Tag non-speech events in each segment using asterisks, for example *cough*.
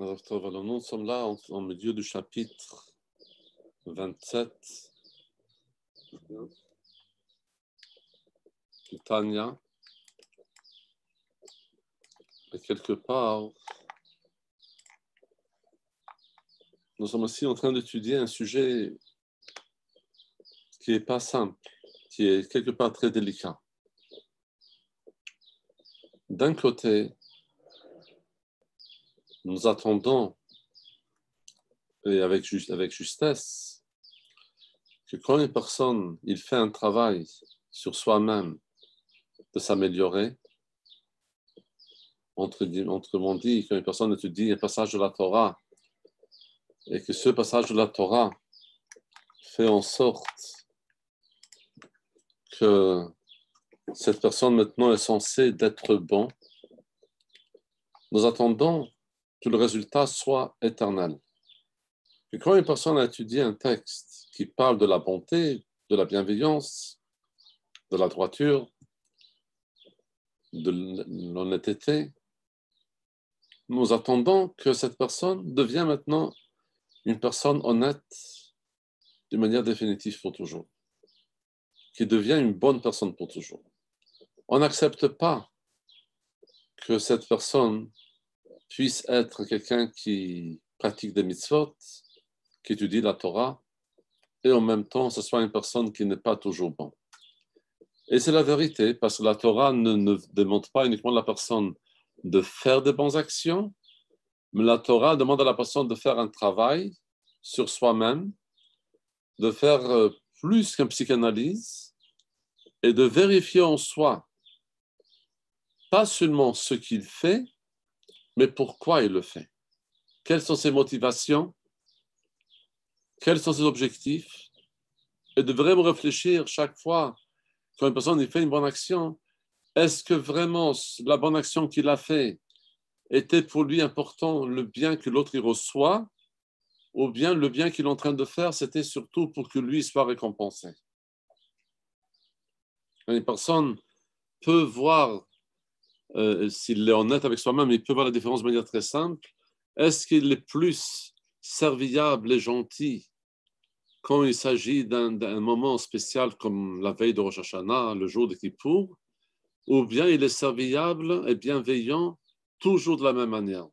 nous sommes là en, milieu du chapitre 27 de Tanya. Et quelque part, nous sommes aussi en train d'étudier un sujet qui n'est pas simple, qui est quelque part très délicat. D'un côté, nous attendons, et avec, avec justesse, que quand une personne, il fait un travail sur soi-même de s'améliorer, entre, autrement dit, quand une personne étudie un passage de la Torah, et que ce passage de la Torah fait en sorte que cette personne maintenant est censée d'être bon, nous attendons que le résultat soit éternel. Et quand une personne a étudié un texte qui parle de la bonté, de la bienveillance, de la droiture, de l'honnêteté, nous attendons que cette personne devienne maintenant une personne honnête de manière définitive pour toujours, qui devient une bonne personne pour toujours. On n'accepte pas que cette personne puisse être quelqu'un qui pratique des mitzvot, qui étudie la Torah, et en même temps, ce soit une personne qui n'est pas toujours bon. Et c'est la vérité, parce que la Torah ne, ne demande pas uniquement à la personne de faire de bonnes actions, mais la Torah demande à la personne de faire un travail sur soi-même, de faire euh, plus qu'une psychanalyse et de vérifier en soi, pas seulement ce qu'il fait, mais pourquoi il le fait Quelles sont ses motivations Quels sont ses objectifs Et de vraiment réfléchir chaque fois quand une personne fait une bonne action, est-ce que vraiment la bonne action qu'il a faite était pour lui important le bien que l'autre y reçoit ou bien le bien qu'il est en train de faire, c'était surtout pour que lui soit récompensé. Une personne peut voir euh, s'il est honnête avec soi-même, il peut voir la différence de manière très simple. Est-ce qu'il est plus serviable et gentil quand il s'agit d'un moment spécial comme la veille de Rosh Hashanah, le jour de Kippour, ou bien il est serviable et bienveillant toujours de la même manière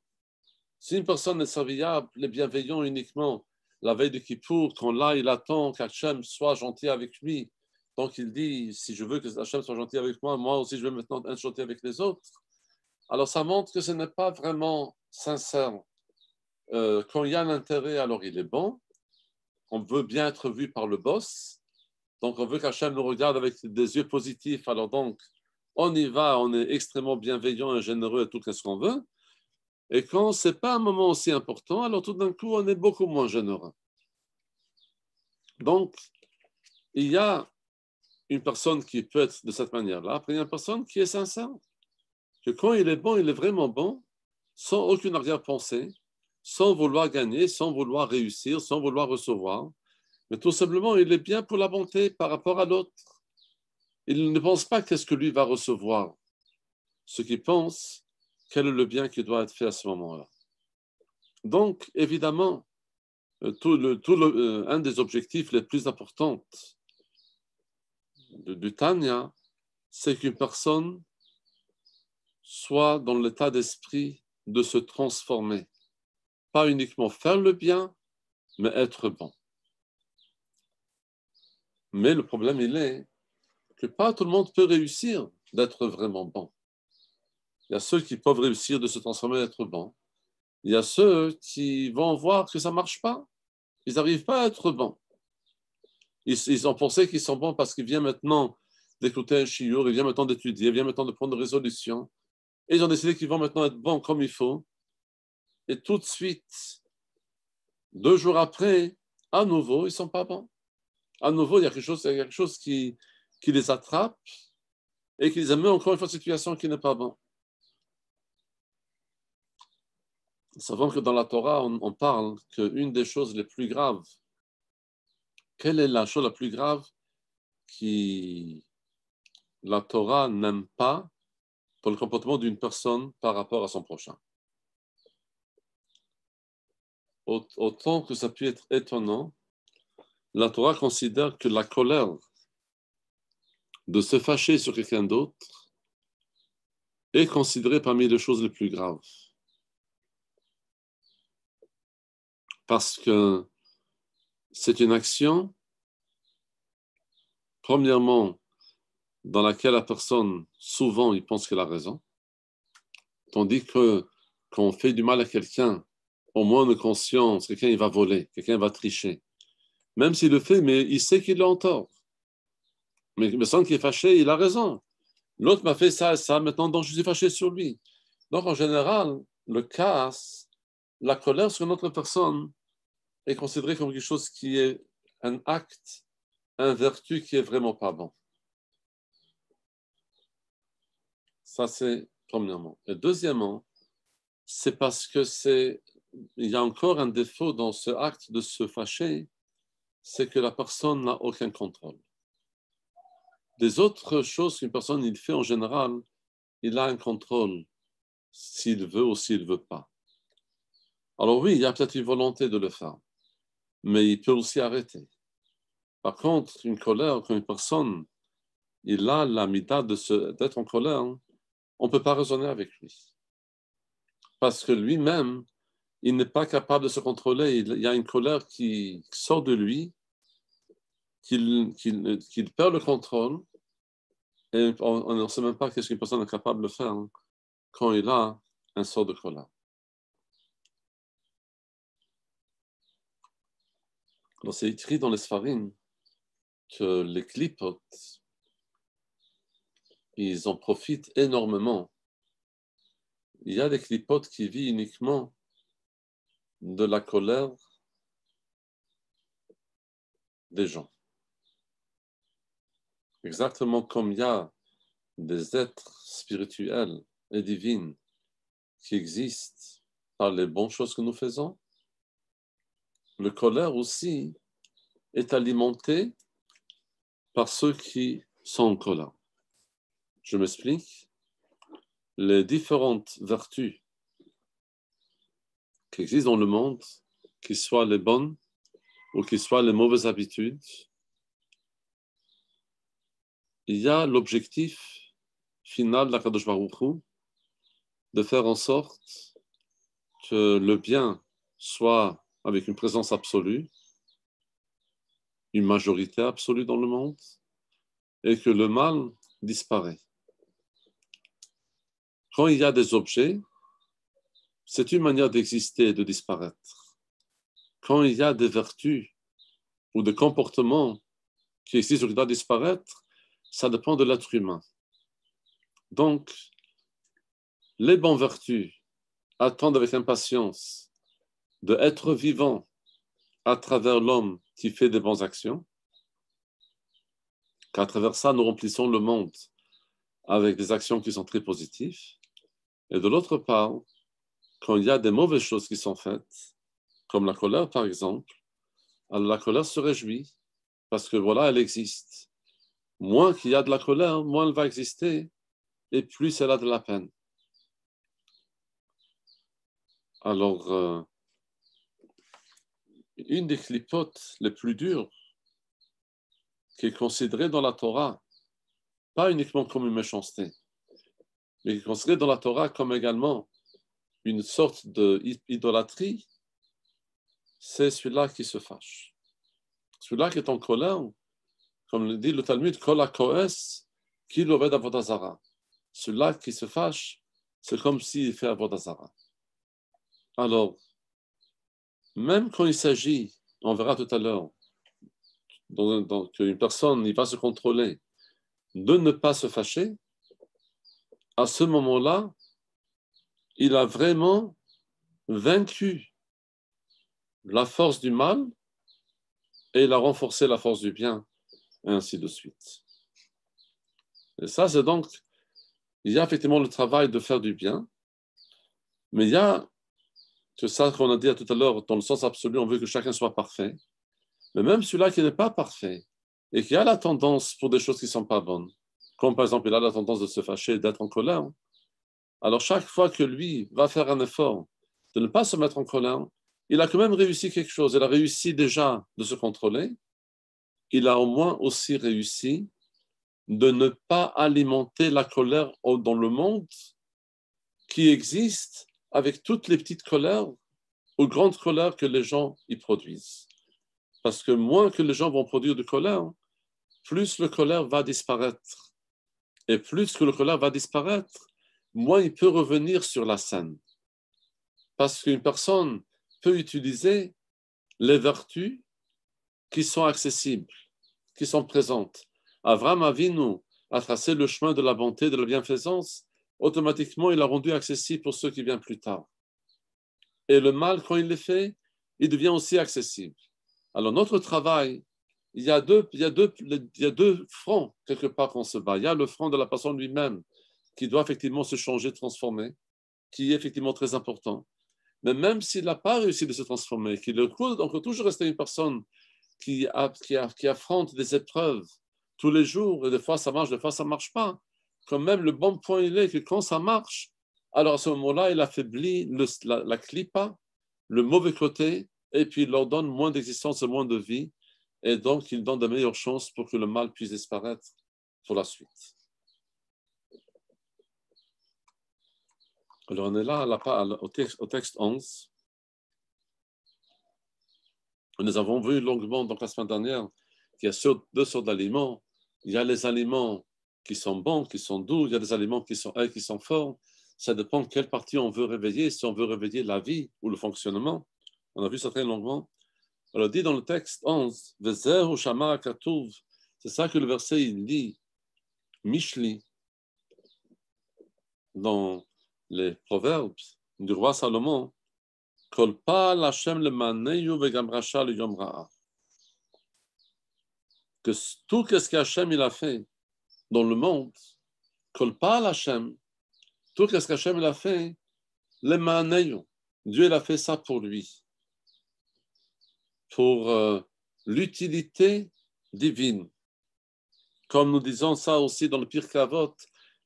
Si une personne est serviable et bienveillant uniquement la veille de Kippour, quand là il attend qu'Hachem soit gentil avec lui donc il dit, si je veux que Hachem soit gentil avec moi, moi aussi je veux maintenant être gentil avec les autres. Alors ça montre que ce n'est pas vraiment sincère. Euh, quand il y a un intérêt, alors il est bon. On veut bien être vu par le boss. Donc on veut qu'Hachem nous regarde avec des yeux positifs. Alors donc, on y va, on est extrêmement bienveillant et généreux et tout ce qu'on veut. Et quand ce n'est pas un moment aussi important, alors tout d'un coup, on est beaucoup moins généreux. Donc, il y a une personne qui peut être de cette manière-là, après, une personne qui est sincère. Que quand il est bon, il est vraiment bon, sans aucune arrière-pensée, sans vouloir gagner, sans vouloir réussir, sans vouloir recevoir. Mais tout simplement, il est bien pour la bonté par rapport à l'autre. Il ne pense pas qu'est-ce que lui va recevoir. Ce qu'il pense, quel est le bien qui doit être fait à ce moment-là. Donc, évidemment, euh, euh, un des objectifs les plus importants de, du Tanya, c'est qu'une personne soit dans l'état d'esprit de se transformer. Pas uniquement faire le bien, mais être bon. Mais le problème, il est que pas tout le monde peut réussir d'être vraiment bon. Il y a ceux qui peuvent réussir de se transformer d'être bon. Il y a ceux qui vont voir que ça ne marche pas. Ils n'arrivent pas à être bons. Ils, ont pensé qu'ils sont bons parce qu'ils viennent maintenant d'écouter un chiour, ils viennent maintenant d'étudier, ils viennent maintenant de prendre des résolutions. Et ils ont décidé qu'ils vont maintenant être bons comme il faut. Et tout de suite, deux jours après, à nouveau, ils ne sont pas bons. À nouveau, il y a quelque chose, il y a quelque chose qui, les attrape et qui les amène encore une fois une situation qui n'est pas bonne. Savons que dans la Torah, on, on parle qu'une des choses les plus graves quelle est la chose la plus grave que la Torah n'aime pas pour le comportement d'une personne par rapport à son prochain Autant que ça puisse être étonnant, la Torah considère que la colère de se fâcher sur quelqu'un d'autre est considérée parmi les choses les plus graves. Parce que c'est une action, premièrement, dans laquelle la personne, souvent, il pense qu'elle a raison, tandis que quand on fait du mal à quelqu'un, au moins de conscience, quelqu'un va voler, quelqu'un va tricher. Même s'il le fait, mais il sait qu'il l'a tort. Mais semble qu'il est fâché, il a raison. L'autre m'a fait ça et ça, maintenant donc je suis fâché sur lui. Donc en général, le casse, la colère sur une autre personne, est considéré comme quelque chose qui est un acte, un vertu qui est vraiment pas bon. Ça, c'est premièrement. Et deuxièmement, c'est parce que c'est il y a encore un défaut dans ce acte de se fâcher, c'est que la personne n'a aucun contrôle. Des autres choses qu'une personne il fait en général, il a un contrôle s'il veut ou s'il veut pas. Alors oui, il y a peut-être une volonté de le faire mais il peut aussi arrêter. Par contre, une colère, quand une personne il a se d'être en colère, hein. on ne peut pas raisonner avec lui. Parce que lui-même, il n'est pas capable de se contrôler. Il y a une colère qui sort de lui, qu'il perd le contrôle, et on ne sait même pas qu'est-ce qu'une personne est capable de faire hein, quand il a un sort de colère. c'est écrit dans les farines que les clipotes, ils en profitent énormément. Il y a des clipotes qui vivent uniquement de la colère des gens. Exactement comme il y a des êtres spirituels et divines qui existent par les bonnes choses que nous faisons, le colère aussi est alimenté par ceux qui sont en colère. Je m'explique. Les différentes vertus qui existent dans le monde, qu'ils soient les bonnes ou qu'ils soient les mauvaises habitudes, il y a l'objectif final de Kadosh Baruch de faire en sorte que le bien soit avec une présence absolue, une majorité absolue dans le monde, et que le mal disparaît. Quand il y a des objets, c'est une manière d'exister et de disparaître. Quand il y a des vertus ou des comportements qui existent ou qui doivent disparaître, ça dépend de l'être humain. Donc, les bonnes vertus attendent avec impatience de être vivant à travers l'homme qui fait des bonnes actions, qu'à travers ça, nous remplissons le monde avec des actions qui sont très positives, et de l'autre part, quand il y a des mauvaises choses qui sont faites, comme la colère par exemple, alors la colère se réjouit parce que voilà, elle existe. Moins qu'il y a de la colère, moins elle va exister et plus elle a de la peine. Alors, euh, une des clipotes les plus dures qui est considérée dans la Torah, pas uniquement comme une méchanceté, mais qui est considérée dans la Torah comme également une sorte d'idolâtrie, c'est celui-là qui se fâche. Celui-là qui est en colère, comme le dit le Talmud, qui l'aurait d'Azara. Celui-là qui se fâche, c'est comme s'il fait zarah. Alors, même quand il s'agit, on verra tout à l'heure, qu'une personne n'y va se contrôler, de ne pas se fâcher, à ce moment-là, il a vraiment vaincu la force du mal et il a renforcé la force du bien, ainsi de suite. Et ça, c'est donc, il y a effectivement le travail de faire du bien, mais il y a c'est ça qu'on a dit tout à l'heure, dans le sens absolu, on veut que chacun soit parfait. Mais même celui-là qui n'est pas parfait et qui a la tendance pour des choses qui ne sont pas bonnes, comme par exemple il a la tendance de se fâcher, d'être en colère, alors chaque fois que lui va faire un effort de ne pas se mettre en colère, il a quand même réussi quelque chose. Il a réussi déjà de se contrôler. Il a au moins aussi réussi de ne pas alimenter la colère dans le monde qui existe avec toutes les petites colères ou grandes colères que les gens y produisent. Parce que moins que les gens vont produire de colère, plus le colère va disparaître. Et plus que le colère va disparaître, moins il peut revenir sur la scène. Parce qu'une personne peut utiliser les vertus qui sont accessibles, qui sont présentes. Avram nous, a tracé le chemin de la bonté, de la bienfaisance automatiquement, il l'a rendu accessible pour ceux qui viennent plus tard. Et le mal, quand il le fait, il devient aussi accessible. Alors, notre travail, il y a deux, fronts, quelque part, qu'on se bat. Il y a le front de la personne lui-même, qui doit effectivement se changer, transformer, qui est effectivement très important. Mais même s'il n'a pas réussi de se transformer, qu'il donc toujours rester une personne qui, qui affronte des épreuves tous les jours, et des fois ça marche, des fois ça ne marche pas, quand même, le bon point, il est que quand ça marche, alors à ce moment-là, il affaiblit la, la clipa, le mauvais côté, et puis il leur donne moins d'existence et moins de vie, et donc il donne de meilleures chances pour que le mal puisse disparaître pour la suite. Alors on est là à la, au, texte, au, texte, 11. Nous avons vu longuement donc la semaine dernière qu'il y a deux sortes d'aliments. Il y a les aliments qui sont bons, qui sont doux, il y a des aliments qui sont, euh, qui sont forts. Ça dépend de quelle partie on veut réveiller, si on veut réveiller la vie ou le fonctionnement. On a vu ça très longuement. On le dit dans le texte 11, c'est ça que le verset il dit, Michli. dans les proverbes du roi Salomon, que tout ce qu'Hachem il a fait, dans le monde, à l'Hachem, tout ce qu'Hachem l'a fait, le Dieu l'a fait ça pour lui, pour euh, l'utilité divine. Comme nous disons ça aussi dans le Pire Kavot,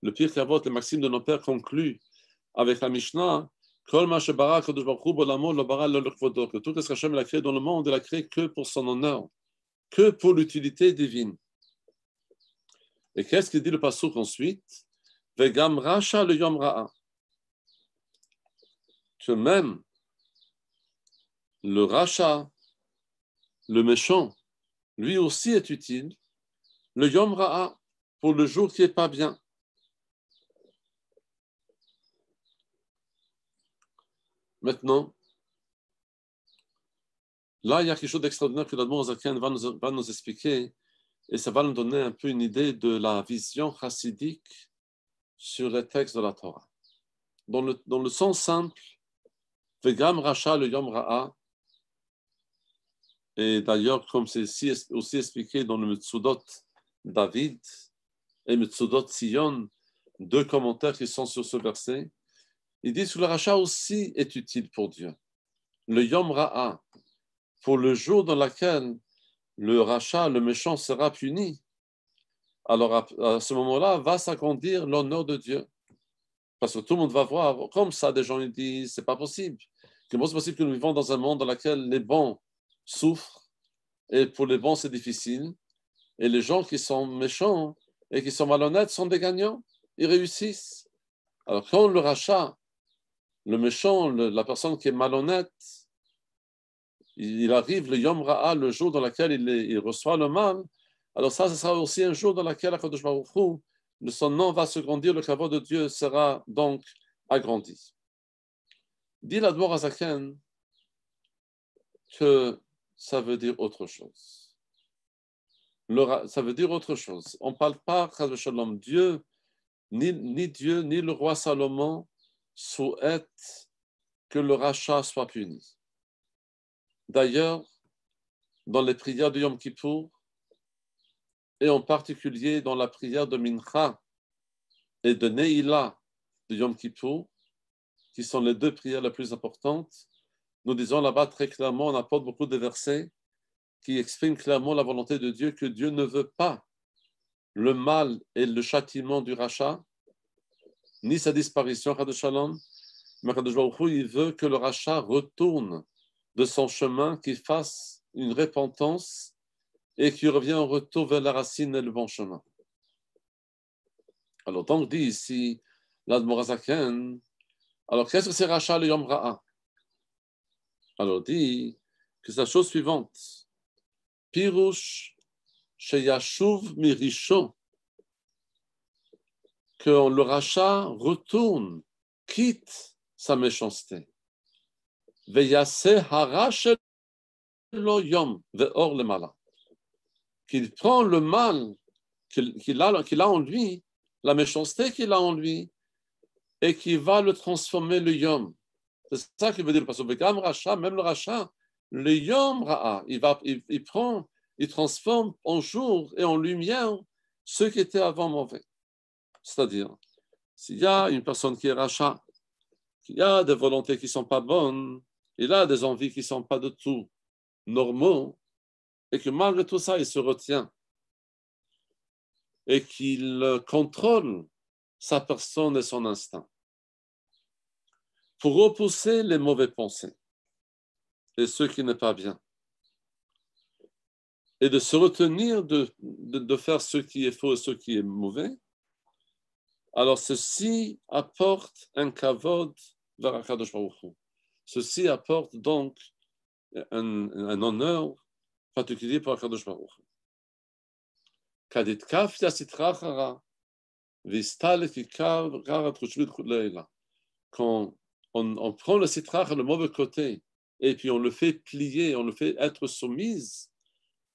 le Pire Kavot, le Maxime de nos pères conclut avec la Mishnah, tout ce qu'Hachem l'a créé dans le monde, il l'a créé que pour son honneur, que pour l'utilité divine. Et qu'est-ce qu'il dit le passeur ensuite Vegam racha le yom ra'a. Que même le racha, le méchant, lui aussi est utile. Le yom ra'a pour le jour qui n'est pas bien. Maintenant, là, il y a quelque chose d'extraordinaire que l'Admor Zaken va nous, va nous expliquer et ça va nous donner un peu une idée de la vision chassidique sur les textes de la Torah. Dans le, sens simple, Vegam Racha le Yom Ra'a, et d'ailleurs, comme c'est aussi expliqué dans le Mitsudot David et Mitsudot Sion, deux commentaires qui sont sur ce verset, il dit que le racha aussi est utile pour Dieu. Le Yom Ra'a, pour le jour dans lequel le rachat, le méchant sera puni. Alors à, ce moment-là, va s'agrandir l'honneur de Dieu. Parce que tout le monde va voir, comme ça, des gens ils disent, c'est pas possible. Comment c'est possible que nous vivons dans un monde dans lequel les bons souffrent et pour les bons c'est difficile et les gens qui sont méchants et qui sont malhonnêtes sont des gagnants, ils réussissent. Alors quand le rachat, le méchant, la personne qui est malhonnête, il arrive le Yom Ra'a, le jour dans lequel il, reçoit le mal, alors ça, ce sera aussi un jour dans lequel Akadosh Baruch Hu, son nom va se grandir, le caveau de Dieu sera donc agrandi. Dit à Zakhen que ça veut dire autre chose. ça veut dire autre chose. On ne parle pas, Shalom, Dieu, ni, ni Dieu, ni le roi Salomon souhaitent que le rachat soit puni. D'ailleurs, dans les prières de Yom Kippour, et en particulier dans la prière de Mincha et de Neila de Yom Kippour, qui sont les deux prières les plus importantes, nous disons là-bas très clairement, on apporte beaucoup de versets qui expriment clairement la volonté de Dieu, que Dieu ne veut pas le mal et le châtiment du rachat, ni sa disparition, Shalom, mais il veut que le rachat retourne de son chemin, qui fasse une repentance et qui revient en retour vers la racine et le bon chemin. Alors, donc dit ici l'Admorazaken, alors qu'est-ce que c'est Racha le Yom Ra'a Alors dit que c'est la chose suivante. Pirush Sheyashuv mirisho que le rachat retourne, quitte sa méchanceté le qu'il prend le mal qu'il a, a, en lui, la méchanceté qu'il a en lui, et qu'il va le transformer le yom. C'est ça qu'il veut dire, parce que même le rachat, le yom ra'a, il, va, il, prend, il transforme en jour et en lumière ce qui était avant mauvais. C'est-à-dire, s'il y a une personne qui est rachat, qui a des volontés qui ne sont pas bonnes, il a des envies qui ne sont pas du tout normaux et que malgré tout ça, il se retient et qu'il contrôle sa personne et son instinct pour repousser les mauvaises pensées et ce qui n'est pas bien et de se retenir de, faire ce qui est faux et ce qui est mauvais, alors ceci apporte un kavod vers Akadosh Ceci apporte donc un, honneur particulier pour Akadosh Baruch. Quand on, prend le citrach le mauvais côté et puis on le fait plier, on le fait être soumise,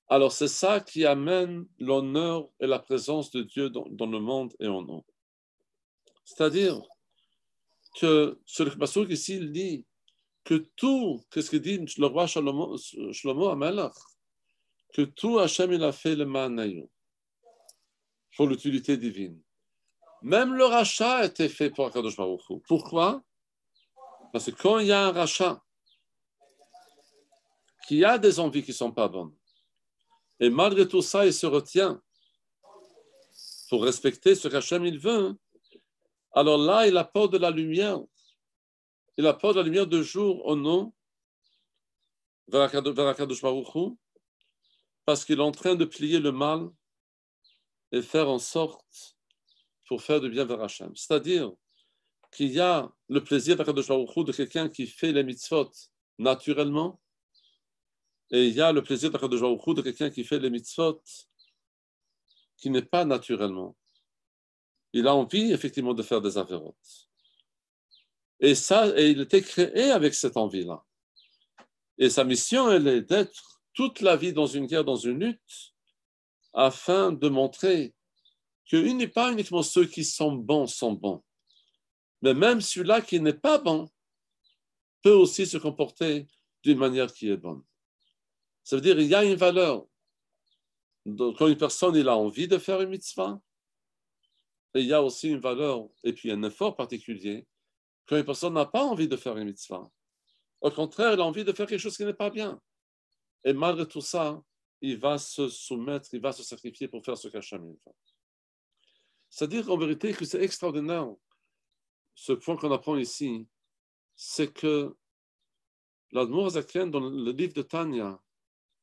alors c'est ça qui amène l'honneur et la présence de Dieu dans, le monde et en nous. C'est-à-dire que ce que ici dit, que tout, qu'est-ce que dit le roi Shlomo, Amalach, que tout Hachem il a fait le manaïou pour l'utilité divine. Même le rachat a été fait pour Akadosh Baruch Hu. Pourquoi Parce que quand il y a un rachat qui a des envies qui sont pas bonnes, et malgré tout ça, il se retient pour respecter ce qu'Hachem il veut, hein. alors là, il apporte de la lumière il apporte la lumière de jour au nom vers parce qu'il est en train de plier le mal et faire en sorte pour faire du bien vers Hachem. C'est-à-dire qu'il y a le plaisir de quelqu'un qui fait les mitzvot naturellement et il y a le plaisir de quelqu'un qui fait les mitzvot qui n'est pas naturellement. Il a envie effectivement de faire des avérotes. Et ça, et il était créé avec cette envie-là. Et sa mission, elle est d'être toute la vie dans une guerre, dans une lutte, afin de montrer qu'il n'est pas uniquement ceux qui sont bons sont bons, mais même celui-là qui n'est pas bon peut aussi se comporter d'une manière qui est bonne. Ça veut dire qu'il y a une valeur. quand une personne a envie de faire une mitzvah, il y a aussi une valeur et puis un effort particulier quand une personne n'a pas envie de faire une mitzvah. Au contraire, elle a envie de faire quelque chose qui n'est pas bien. Et malgré tout ça, il va se soumettre, il va se sacrifier pour faire ce qu'Hachem veut. C'est-à-dire en vérité que c'est extraordinaire. Ce point qu'on apprend ici, c'est que l'Admour Zaken, dans le livre de Tanya,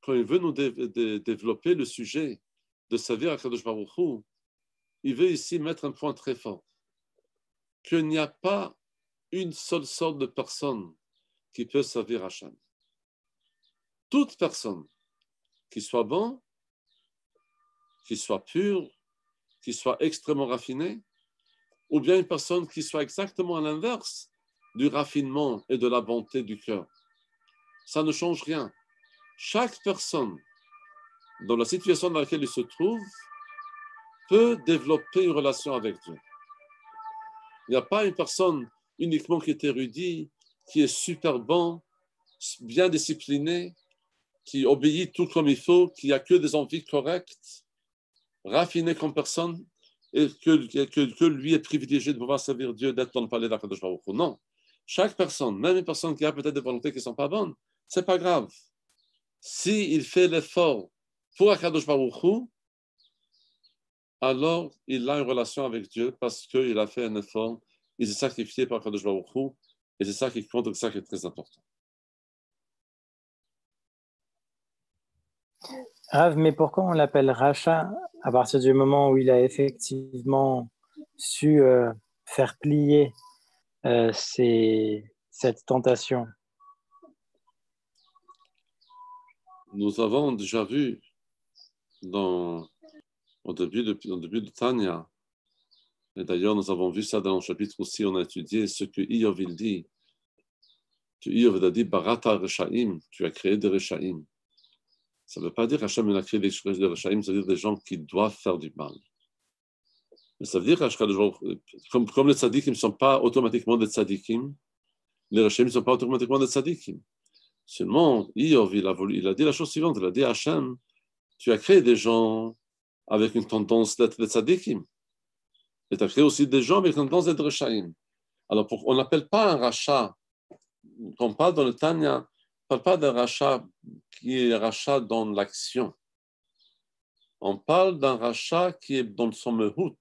quand il veut nous développer le sujet de servir à Kadosh Baruch Hu, il veut ici mettre un point très fort. Qu'il n'y a pas une seule sorte de personne qui peut servir Hachem. Toute personne qui soit bon, qui soit pure, qui soit extrêmement raffinée, ou bien une personne qui soit exactement à l'inverse du raffinement et de la bonté du cœur. Ça ne change rien. Chaque personne, dans la situation dans laquelle il se trouve, peut développer une relation avec Dieu. Il n'y a pas une personne uniquement qui est érudit, qui est super bon, bien discipliné, qui obéit tout comme il faut, qui a que des envies correctes, raffiné comme personne, et que, que, lui est privilégié de pouvoir servir Dieu, d'être dans le palais d'Akadosh Baruch Non. Chaque personne, même une personne qui a peut-être des volontés qui ne sont pas bonnes, c'est pas grave. S'il fait l'effort pour Akadosh Baruch alors il a une relation avec Dieu parce qu'il a fait un effort il c'est sacrifié par Kadosh Baruch Et c'est ça qui ça qui est très important. Rav, mais pourquoi on l'appelle Racha à partir du moment où il a effectivement su euh, faire plier euh, cette tentation Nous avons déjà vu dans, au début de, le début de Tania et d'ailleurs, nous avons vu ça dans le chapitre aussi, on a étudié ce que Iov il dit. Que Iov a dit Barata Reshaim, tu as créé des Reshaim. Ça ne veut pas dire Hachem a créé des Reshaim, ça veut dire des gens qui doivent faire du mal. Mais ça veut dire comme, comme les tzadikim ne sont pas automatiquement des tzadikim, les Reshaim ne sont pas automatiquement des tzadikim. Seulement, Iov, a, il a dit la chose suivante il a dit Hachem, tu as créé des gens avec une tendance d'être des tzadikim. Il y créé aussi des gens, sont dans des Rechaim. Alors, pour, on n'appelle pas un rachat, quand on parle dans le Tanya, on ne parle pas d'un rachat qui est rachat dans l'action. On parle d'un rachat qui est dans son mehout,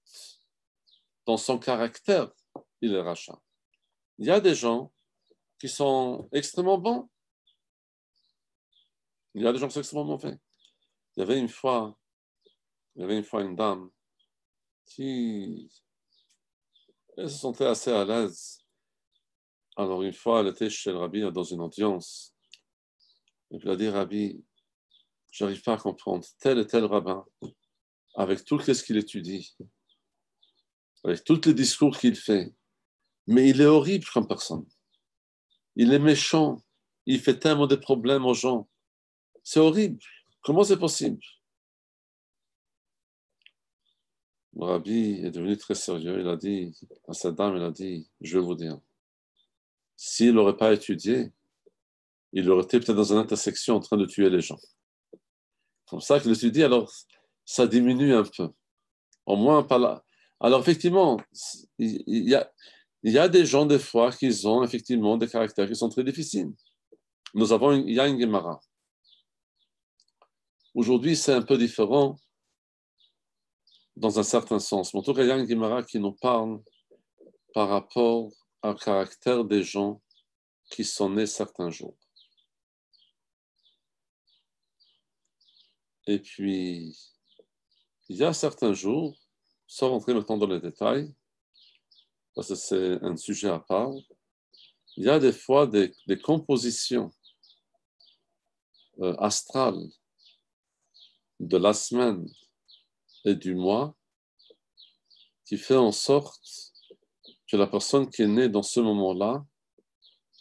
dans son caractère, il est rachat. Il y a des gens qui sont extrêmement bons. Il y a des gens qui sont extrêmement mauvais. Il y avait une fois, il y avait une fois une dame qui, elle se sentait assez à l'aise. Alors une fois, elle était chez le rabbi euh, dans une audience. il lui a dit, rabbi, n'arrive pas à comprendre tel et tel rabbin, avec tout ce qu'il étudie, avec tous les discours qu'il fait, mais il est horrible comme personne. Il est méchant. Il fait tellement de problèmes aux gens. C'est horrible. Comment c'est possible rabbi est devenu très sérieux. Il a dit à sa dame, il a dit, je vais vous dire, s'il n'aurait pas étudié, il aurait été peut-être dans une intersection en train de tuer les gens. Comme ça qu'il étudie, alors ça diminue un peu. Au moins pas là. Alors effectivement, il y, a, des gens des fois qui ont effectivement des caractères qui sont très difficiles. Nous avons une, il a Aujourd'hui, c'est un peu différent dans un certain sens. Mais en tout cas, il y a un Guimara qui nous parle par rapport au caractère des gens qui sont nés certains jours. Et puis, il y a certains jours, sans rentrer maintenant dans les détails, parce que c'est un sujet à part, il y a des fois des, compositions euh, astrales de la semaine et du moi qui fait en sorte que la personne qui est née dans ce moment-là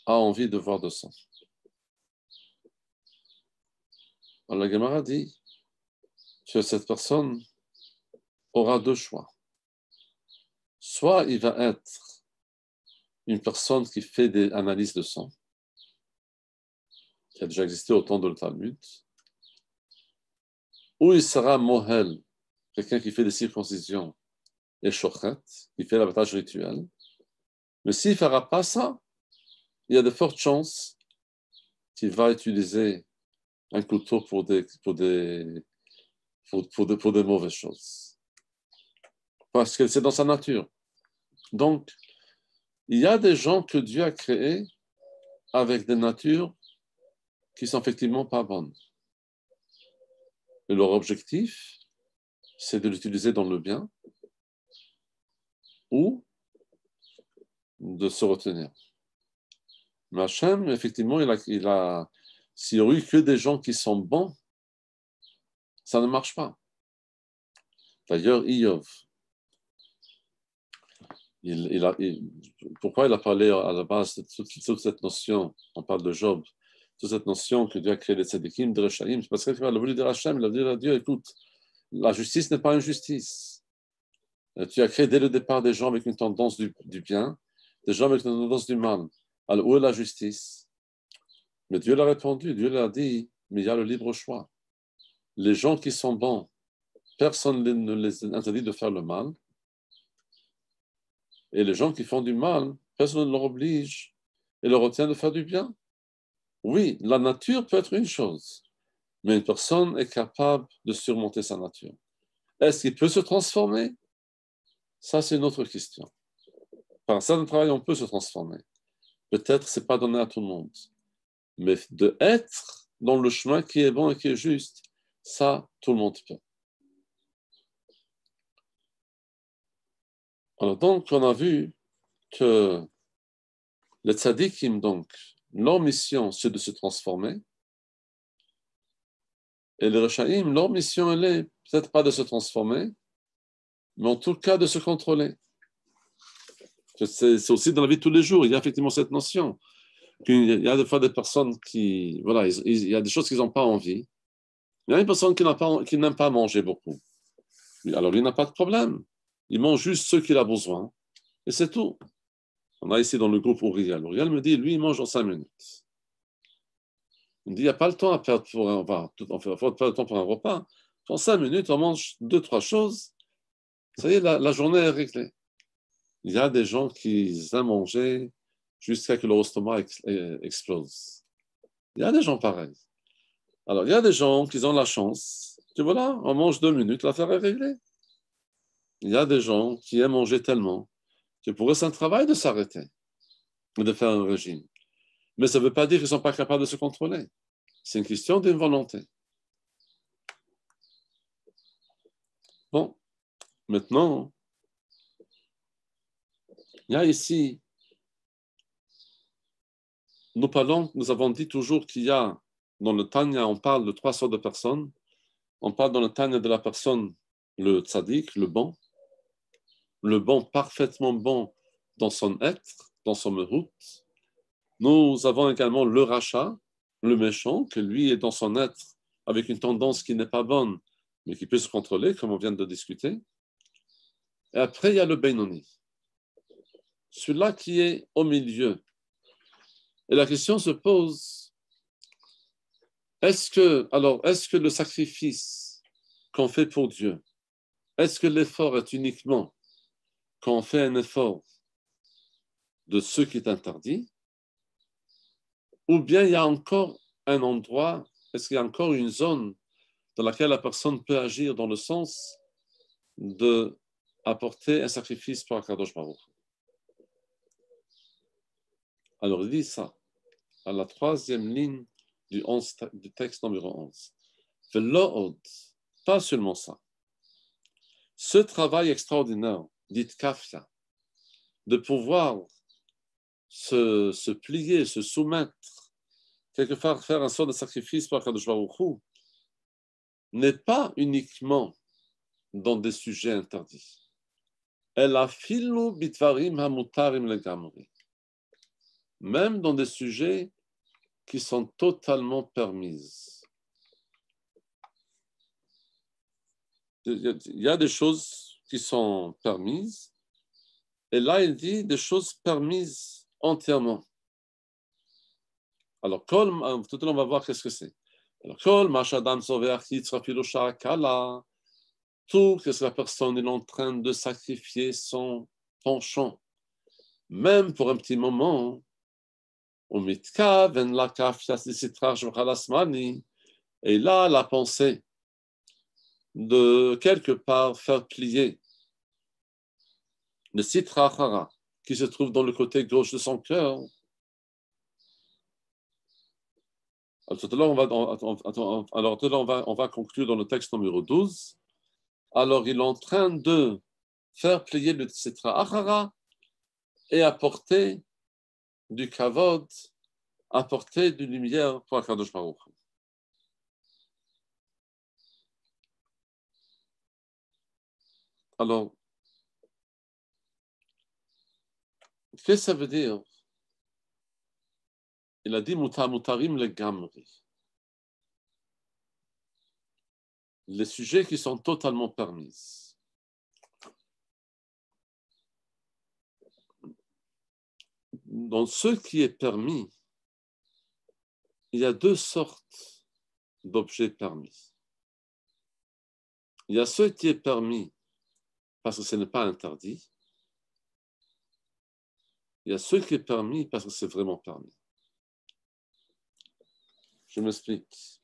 a envie de voir de sang. Alors la Gemara dit que cette personne aura deux choix. Soit il va être une personne qui fait des analyses de sang, qui a déjà existé au temps de le Talmud, ou il sera Mohel, quelqu'un qui fait des circoncisions et shochet, qui fait l'abattage rituel, mais s'il ne fera pas ça, il y a de fortes chances qu'il va utiliser un couteau pour des, pour des, pour, mauvaises choses. Parce que c'est dans sa nature. Donc, il y a des gens que Dieu a créés avec des natures qui sont effectivement pas bonnes. Et leur objectif, c'est de l'utiliser dans le bien ou de se retenir. Mais Hachem, effectivement, il a, a s'il n'y a eu que des gens qui sont bons, ça ne marche pas. D'ailleurs, Iov, il, a, pourquoi il a parlé à la base de toute, cette notion, on parle de Job, toute cette notion que Dieu a créé des tzadikim, des Rechaim, c'est parce qu'il a voulu dire à Hachem, il a dit à Dieu, écoute, la justice n'est pas une justice. Euh, tu as créé dès le départ des gens avec une tendance du, bien, des gens avec une tendance du mal. Alors, où est la justice Mais Dieu l'a répondu, Dieu l'a dit, mais il y a le libre choix. Les gens qui sont bons, personne ne les interdit de faire le mal. Et les gens qui font du mal, personne ne leur oblige et leur retient de faire du bien. Oui, la nature peut être une chose, mais une personne est capable de surmonter sa nature. Est-ce qu'il peut se transformer Ça, c'est une autre question. Par ça, certain travail, on peut se transformer. Peut-être ce n'est pas donné à tout le monde. Mais de être dans le chemin qui est bon et qui est juste, ça, tout le monde peut. Alors donc, on a vu que les tzadikim, donc, leur mission, c'est de se transformer, et les Rechaïm, leur mission, elle est peut-être pas de se transformer, mais en tout cas de se contrôler. C'est aussi dans la vie de tous les jours, il y a effectivement cette notion. qu'il y a des fois des personnes qui, voilà, il y a des choses qu'ils n'ont pas envie. Il y a une personne qui, n'a pas, qui n'aime pas manger beaucoup. Alors, il n'a pas de problème. Il mange juste ce qu'il a besoin. Et c'est tout. On a ici dans le groupe Auriel. Auriel me dit, lui, il mange en cinq minutes. On dit, il n'y a pas le temps à perdre pour un, un repas. En cinq minutes, on mange deux, trois choses. Ça y est, la, journée est réglée. Il y a des gens qui aiment manger jusqu'à ce que leur estomac euh, explose. Il y a des gens pareils. Alors, il y a des gens qui ont la chance vois voilà, on mange deux minutes, l'affaire est réglée. Il y a des gens qui aiment manger tellement que pour eux, c'est un travail de s'arrêter, de faire un régime. Mais ça ne veut pas dire qu'ils ne sont pas capables de se contrôler. C'est une question d'une volonté. Bon, maintenant, il y a ici, nous parlons, nous avons dit toujours qu'il y a, dans le Tanya, on parle de trois sortes de personnes. On parle dans le Tanya de la personne, le tzaddik, le bon, le bon, parfaitement bon dans son être, dans son route, nous avons également le rachat, le méchant, que lui est dans son être avec une tendance qui n'est pas bonne, mais qui peut se contrôler, comme on vient de discuter. Et après, il y a le Benoni, celui-là qui est au milieu. Et la question se pose, est-ce que, alors, est-ce que le sacrifice qu'on fait pour Dieu, est-ce que l'effort est uniquement quand on fait un effort de ce qui est interdit ou bien il y a encore un endroit, est-ce qu'il y a encore une zone dans laquelle la personne peut agir dans le sens de apporter un sacrifice pour Akadosh Baruch. Alors il dit ça à la troisième ligne du, 11, texte numéro 11. Lord, pas seulement ça. Ce travail extraordinaire, dit Kafia, de pouvoir se, plier, se soumettre, quelque part faire un sort de sacrifice par Kadosh n'est pas uniquement dans des sujets interdits. Elle a bitvarim hamutarim legamri. Même dans des sujets qui sont totalement permises. Il y a des choses qui sont permises. Et là, il dit des choses permises entièrement. Alors, euh, tout le monde va voir qu'est-ce que c'est. Alors, tout ce que la personne est en train de sacrifier son penchant, même pour un petit moment, et là, la pensée de quelque part faire plier le hara, qui se trouve dans le côté gauche de son cœur. Alors tout à l'heure, on va, va, conclure dans le texte numéro 12. Alors, il est en train de faire plier le Tsetra Achara et apporter du Kavod, apporter de lumière pour Akadosh Baruch. Alors, Qu'est-ce que ça veut dire Il a dit mutarim le Gamri. Les sujets qui sont totalement permis. Dans ce qui est permis, il y a deux sortes d'objets permis. Il y a ce qui est permis parce que ce n'est pas interdit, il y a ce qui est permis parce que c'est vraiment permis. Je m'explique.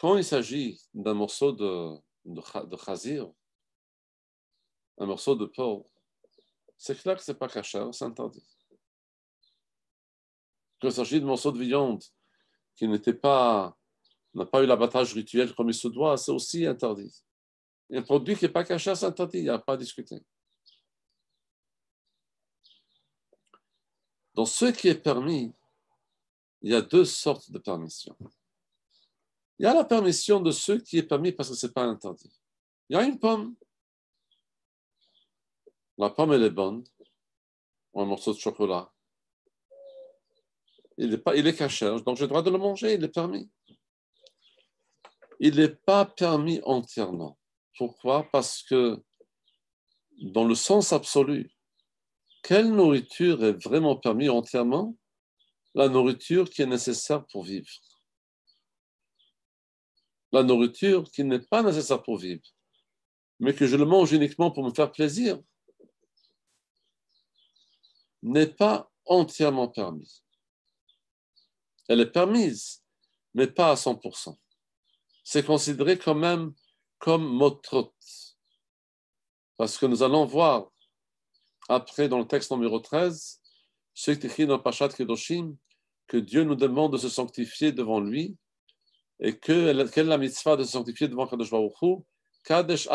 Quand il s'agit d'un morceau de, de, chazir, un morceau de porc, c'est clair que ce n'est pas caché, hein, c'est interdit. Quand il s'agit de morceau de viande qui n'était n'a pas eu l'abattage rituel comme il se doit, c'est aussi interdit. Un produit qui n'est pas caché, c'est interdit, il n'y a pas à discuter. Dans ce qui est permis, il y a deux sortes de permissions. Il y a la permission de ce qui est permis parce que ce n'est pas interdit. Il y a une pomme. La pomme, elle est bonne. Ou un morceau de chocolat. Il est, pas, il est caché, hein. donc j'ai le droit de le manger, il est permis. Il n'est pas permis entièrement. Pourquoi Parce que dans le sens absolu, quelle nourriture est vraiment permise entièrement La nourriture qui est nécessaire pour vivre. La nourriture qui n'est pas nécessaire pour vivre, mais que je le mange uniquement pour me faire plaisir, n'est pas entièrement permise. Elle est permise, mais pas à 100%. C'est considéré quand même comme motrot, parce que nous allons voir après dans le texte numéro 13, est écrit dans Pachat Kedoshim que Dieu nous demande de se sanctifier devant lui et que quelle la mitzvah de se sanctifier devant Kadosh Baruch Kadesh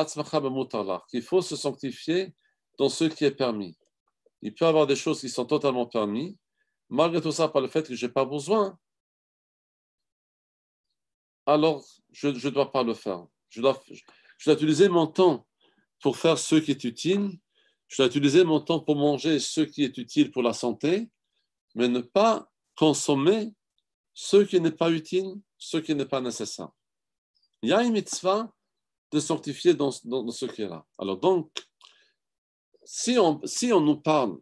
qu'il faut se sanctifier dans ce qui est permis. Il peut y avoir des choses qui sont totalement permis, malgré tout ça, par le fait que je n'ai pas besoin, alors je ne dois pas le faire. Je dois, je dois utiliser mon temps pour faire ce qui est utile je dois utiliser mon temps pour manger ce qui est utile pour la santé, mais ne pas consommer ce qui n'est pas utile, ce qui n'est pas nécessaire. Il y a une mitzvah de sanctifier dans, ce qui est là. Alors donc, si on, si on nous parle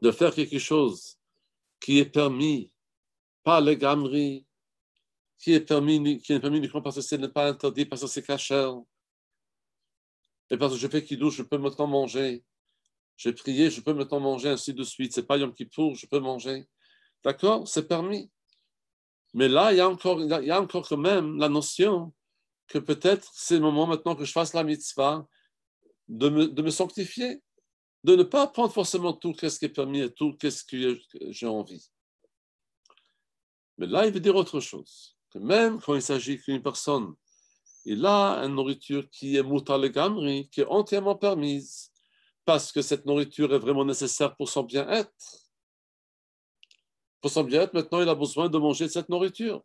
de faire quelque chose qui est permis par les gameries, qui est permis, qui est permis uniquement parce que ce n'est pas interdit, parce que c'est caché, et parce que je fais kidou, je peux maintenant manger. J'ai prié, je peux maintenant manger, ainsi de suite. C'est pas Yom pour, je peux manger. D'accord C'est permis. Mais là, il y, a encore, il y a encore quand même la notion que peut-être c'est le moment maintenant que je fasse la mitzvah de me, de me sanctifier, de ne pas prendre forcément tout qu'est-ce qui est permis et tout qu'est-ce que j'ai envie. Mais là, il veut dire autre chose. même quand il s'agit qu'une personne il a une nourriture qui est et gamri, qui est entièrement permise, parce que cette nourriture est vraiment nécessaire pour son bien-être. Pour son bien-être, maintenant, il a besoin de manger cette nourriture.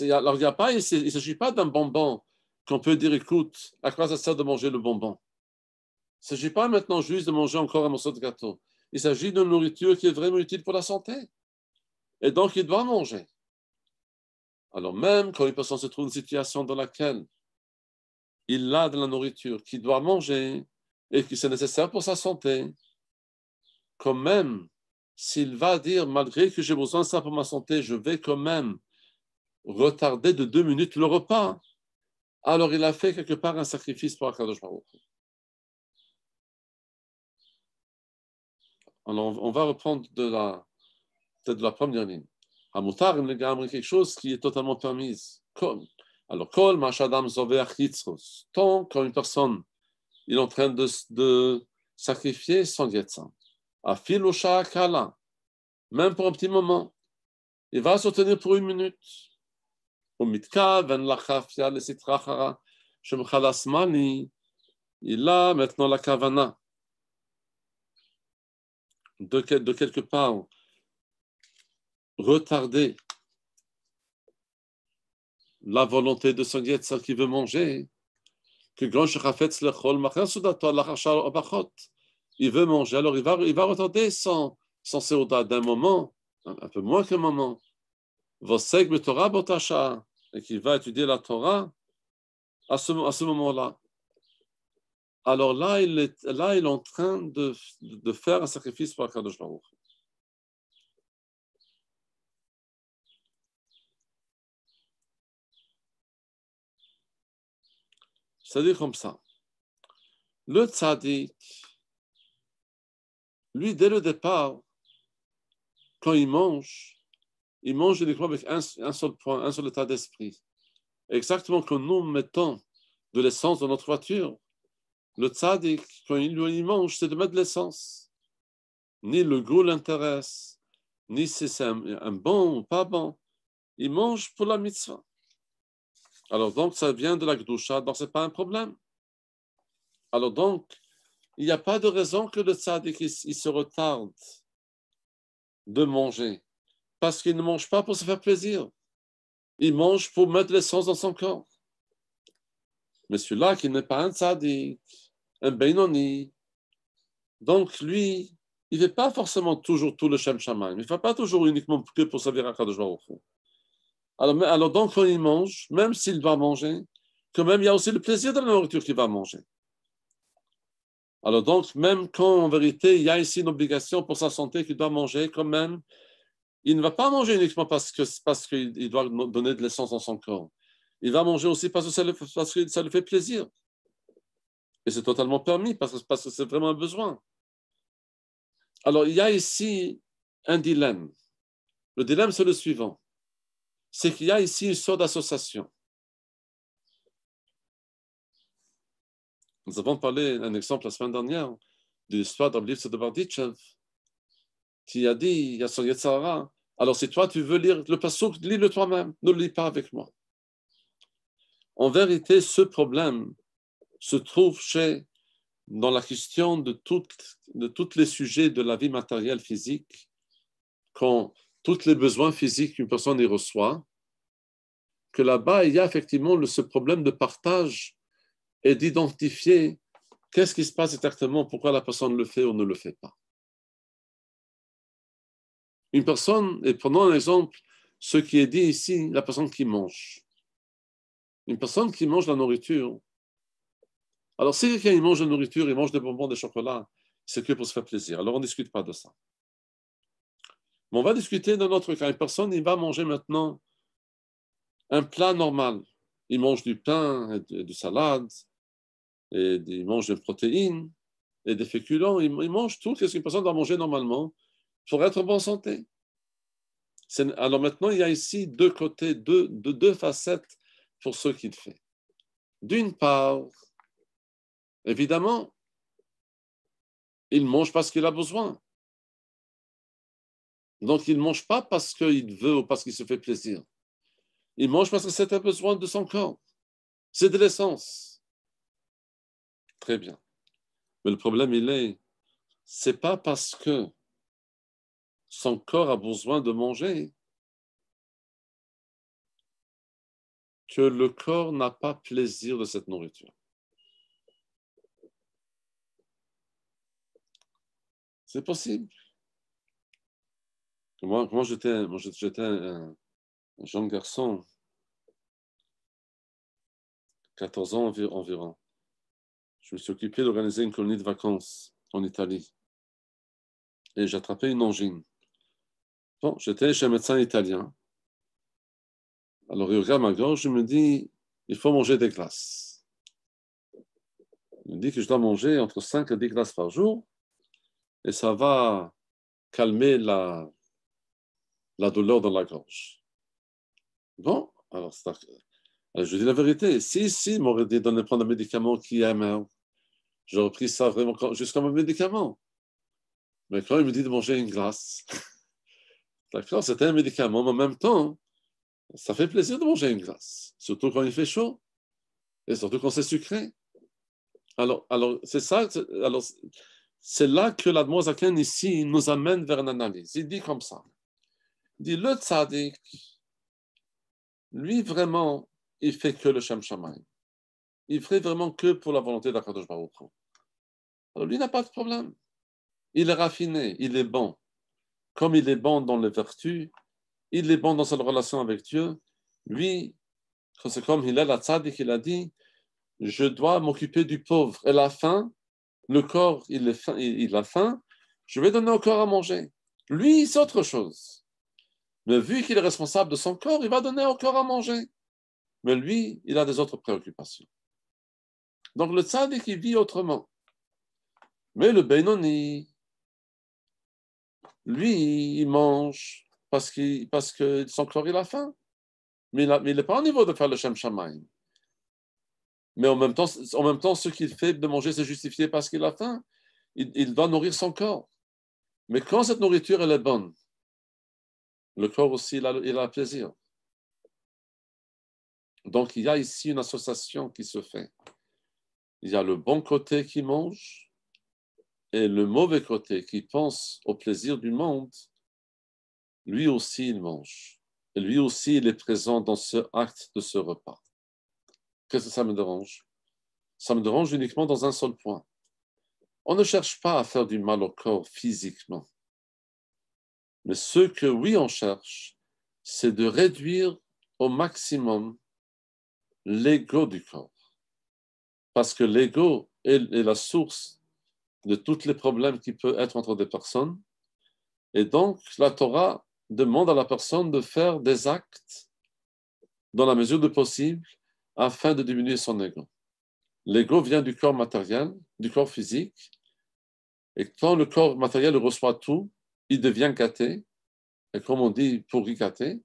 Alors, il a pas, il ne s'agit pas d'un bonbon qu'on peut dire, écoute, à quoi ça sert de manger le bonbon Il ne s'agit pas maintenant juste de manger encore un morceau de gâteau. Il s'agit d'une nourriture qui est vraiment utile pour la santé. Et donc, il doit manger. Alors même quand une personne se trouve dans une situation dans laquelle il a de la nourriture qu'il doit manger et qui c'est nécessaire pour sa santé, quand même, s'il va dire, malgré que j'ai besoin de ça pour ma santé, je vais quand même retarder de deux minutes le repas, alors il a fait quelque part un sacrifice pour Akadosh Baruch. Alors on va reprendre de la, de la première ligne y a ah, quelque chose qui est totalement permis Comme, alors, kol une Tant qu'une personne il est en train de, de sacrifier son yetsan. Afil même pour un petit moment. Il va se tenir pour une minute. Il a maintenant la kavana de, de quelque part retarder la volonté de son yetzer qui veut manger, que il veut manger, alors il va, il va retarder son, son seuda d'un moment, un, peu moins qu'un moment. et qu'il va étudier la Torah à ce, moment-là. Alors là il, est, là, il est en train de, faire un sacrifice pour Akadosh Baruch. C'est-à-dire comme ça. Le tzaddik, lui, dès le départ, quand il mange, il mange uniquement avec un, seul point, un seul état d'esprit. Exactement comme nous mettons de l'essence dans notre voiture, le tzaddik, quand il, mange, c'est de mettre de l'essence. Ni le goût l'intéresse, ni si c'est un, un, bon ou pas bon. Il mange pour la mitzvah. Alors donc, ça vient de la Gdusha, donc ce n'est pas un problème. Alors donc, il n'y a pas de raison que le tzaddik il, se retarde de manger, parce qu'il ne mange pas pour se faire plaisir. Il mange pour mettre l'essence dans son corps. Mais celui-là qui n'est pas un tzaddik, un Benoni, donc lui, il ne fait pas forcément toujours tout le Shem Shamayim. Il ne fait pas toujours uniquement que pour servir à Kadosh Baruch alors, alors donc, quand il mange, même s'il va manger, quand même, il y a aussi le plaisir de la nourriture qu'il va manger. Alors donc, même quand en vérité, il y a ici une obligation pour sa santé qu'il doit manger, quand même, il ne va pas manger uniquement parce qu'il parce qu'il doit donner de l'essence dans son corps. Il va manger aussi parce que ça, lui fait plaisir. Et c'est totalement permis parce que, parce que c'est vraiment un besoin. Alors, il y a ici un dilemme. Le dilemme, c'est le suivant c'est qu'il y a ici une sorte d'association. Nous avons parlé un exemple la semaine dernière de l'histoire livre de qui a dit à son alors si toi tu veux lire le passage, lis-le toi-même, ne le lis pas avec moi. En vérité, ce problème se trouve chez, dans la question de, de tous les sujets de la vie matérielle physique, quand tous les besoins physiques qu'une personne y reçoit, que là-bas, il y a effectivement ce problème de partage et d'identifier qu'est-ce qui se passe exactement, pourquoi la personne le fait ou ne le fait pas. Une personne, et prenons un exemple, ce qui est dit ici, la personne qui mange. Une personne qui mange la nourriture. Alors, si quelqu'un mange la nourriture, il mange des bonbons, des chocolats, c'est que pour se faire plaisir. Alors, on ne discute pas de ça on va discuter d'un autre cas. Une personne, il va manger maintenant un plat normal. Il mange du pain, et de, salade, et il mange des protéines et des féculents. Il, mange tout ce qu'une personne doit manger normalement pour être en bonne santé. Alors maintenant, il y a ici deux côtés, deux, deux, deux facettes pour ce qu'il fait. D'une part, évidemment, il mange parce qu'il a besoin. Donc, il ne mange pas parce qu'il veut ou parce qu'il se fait plaisir. Il mange parce que c'est un besoin de son corps. C'est de l'essence. Très bien. Mais le problème, il est, c'est pas parce que son corps a besoin de manger que le corps n'a pas plaisir de cette nourriture. C'est possible. Moi, moi j'étais, un, jeune garçon, 14 ans environ. Je me suis occupé d'organiser une colonie de vacances en Italie. Et j'attrapais une angine. Bon, j'étais chez un médecin italien. Alors, il regarde ma gorge, il me dit il faut manger des glaces. Il me dit que je dois manger entre 5 et 10 glaces par jour et ça va calmer la, la douleur dans la gorge. Bon, alors, je dis la vérité. Si, si, m'aurait dit de prendre un médicament qui mal, j'aurais pris ça vraiment jusqu'à mon médicament. Mais quand il me dit de manger une glace, *laughs* d'accord, c'était un médicament, mais en même temps, ça fait plaisir de manger une glace, surtout quand il fait chaud et surtout quand c'est sucré. Alors, alors c'est ça. Alors, c'est là que l'admozaken ici nous amène vers une analyse. Il dit comme ça dit le tzaddik, lui vraiment, il fait que le Shem Shamay. Il fait vraiment que pour la volonté d'Akadosh Baruch Hu. Alors lui n'a pas de problème. Il est raffiné, il est bon. Comme il est bon dans les vertus, il est bon dans sa relation avec Dieu. Lui, c'est comme est, la tzaddik, il a dit, je dois m'occuper du pauvre. Et la faim, le corps, il, est faim, il a faim, je vais donner au corps à manger. Lui, c'est autre chose. Mais vu qu'il est responsable de son corps, il va donner au corps à manger. Mais lui, il a des autres préoccupations. Donc le tzaddik, il vit autrement. Mais le Benoni, lui, il mange parce, parce que son corps, il a faim. Mais il n'est pas au niveau de faire le Shem Shamayim. Mais en même temps, en même temps ce qu'il fait de manger, c'est justifié parce qu'il a faim. Il, il doit nourrir son corps. Mais quand cette nourriture, elle est bonne, le corps aussi, il a, plaisir. Donc, il y a ici une association qui se fait. Il y a le bon côté qui mange et le mauvais côté qui pense au plaisir du monde. Lui aussi, il mange. Et lui aussi, il est présent dans ce acte de ce repas. Qu'est-ce que ça me dérange Ça me dérange uniquement dans un seul point. On ne cherche pas à faire du mal au corps physiquement. Mais ce que oui on cherche, c'est de réduire au maximum l'ego du corps. Parce que l'ego est, la source de tous les problèmes qui peuvent être entre des personnes. Et donc, la Torah demande à la personne de faire des actes dans la mesure du possible afin de diminuer son ego. L'ego vient du corps matériel, du corps physique. Et quand le corps matériel reçoit tout, il devient gâté, et comme on dit, pourri gâté.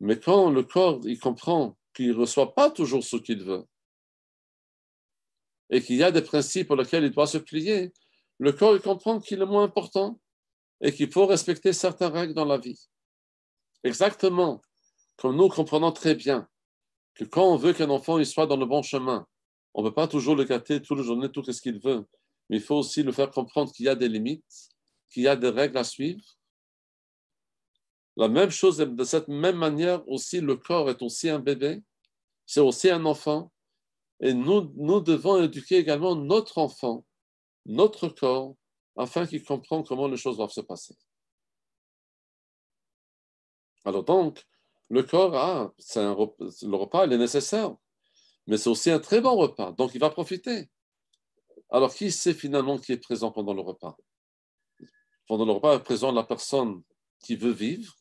Mais quand le corps, il comprend qu'il ne reçoit pas toujours ce qu'il veut, et qu'il y a des principes pour lesquels il doit se plier, le corps, il comprend qu'il est moins important et qu'il faut respecter certaines règles dans la vie. Exactement comme nous comprenons très bien que quand on veut qu'un enfant il soit dans le bon chemin, on ne peut pas toujours le gâter toute la journée, tout ce qu'il veut, mais il faut aussi le faire comprendre qu'il y a des limites qu'il y a des règles à suivre. La même chose, de cette même manière aussi, le corps est aussi un bébé, c'est aussi un enfant. Et nous, devons éduquer également notre enfant, notre corps, afin qu'il comprenne comment les choses doivent se passer. Alors donc, le corps, c'est un le repas, il est nécessaire, mais c'est aussi un très bon repas, donc il va profiter. Alors qui sait finalement qui est présent pendant le repas pendant le repas est présent la personne qui veut vivre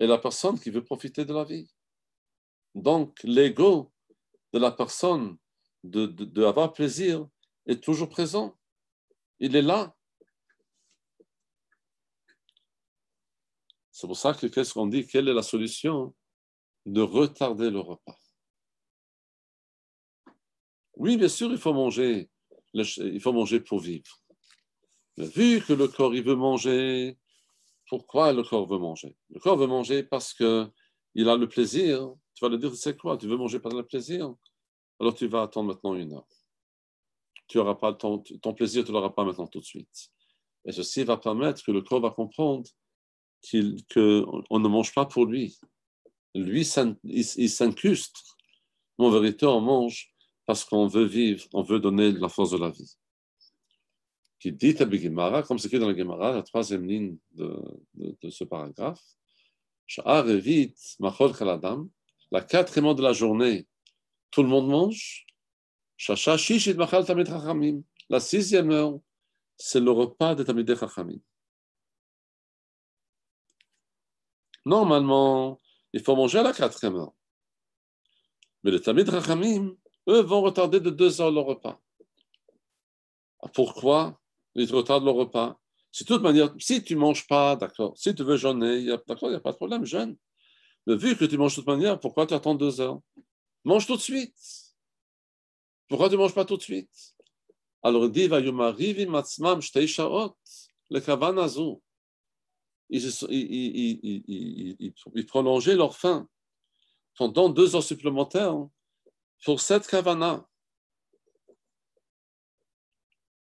et la personne qui veut profiter de la vie. Donc, l'ego de la personne de, avoir plaisir est toujours présent. Il est là. C'est pour ça que qu'est-ce qu'on dit Quelle est la solution De retarder le repas. Oui, bien sûr, il faut manger. Il faut manger pour vivre vu que le corps il veut manger, pourquoi le corps veut manger Le corps veut manger parce que il a le plaisir. Tu vas le dire, c'est quoi Tu veux manger par le plaisir Alors tu vas attendre maintenant une heure. Tu auras pas ton, ton plaisir, tu l'auras pas maintenant tout de suite. Et ceci va permettre que le corps va comprendre qu'on ne mange pas pour lui. Lui, il, il s'incruste. En vérité, on mange parce qu'on veut vivre, on veut donner la force de la vie qui dit à Gemara, comme c'est écrit dans la Gemara, la troisième ligne de, de, ce paragraphe, la quatrième heure de la journée, tout le monde mange. La sixième heure, c'est le repas de Tamid Chachamim. Normalement, il faut manger à la quatrième heure. Mais les Tamid Chachamim, eux, vont retarder de deux heures le repas. Ah, pourquoi les retards de le repas. C'est toute manière, si tu ne manges pas, d'accord, si tu veux jeûner, d'accord, il n'y a pas de problème, jeûne. Mais vu que tu manges de toute manière, pourquoi tu attends deux heures Mange tout de suite. Pourquoi tu ne manges pas tout de suite Alors Ils, ils, prolongeaient leur faim pendant deux heures supplémentaires pour cette kavana.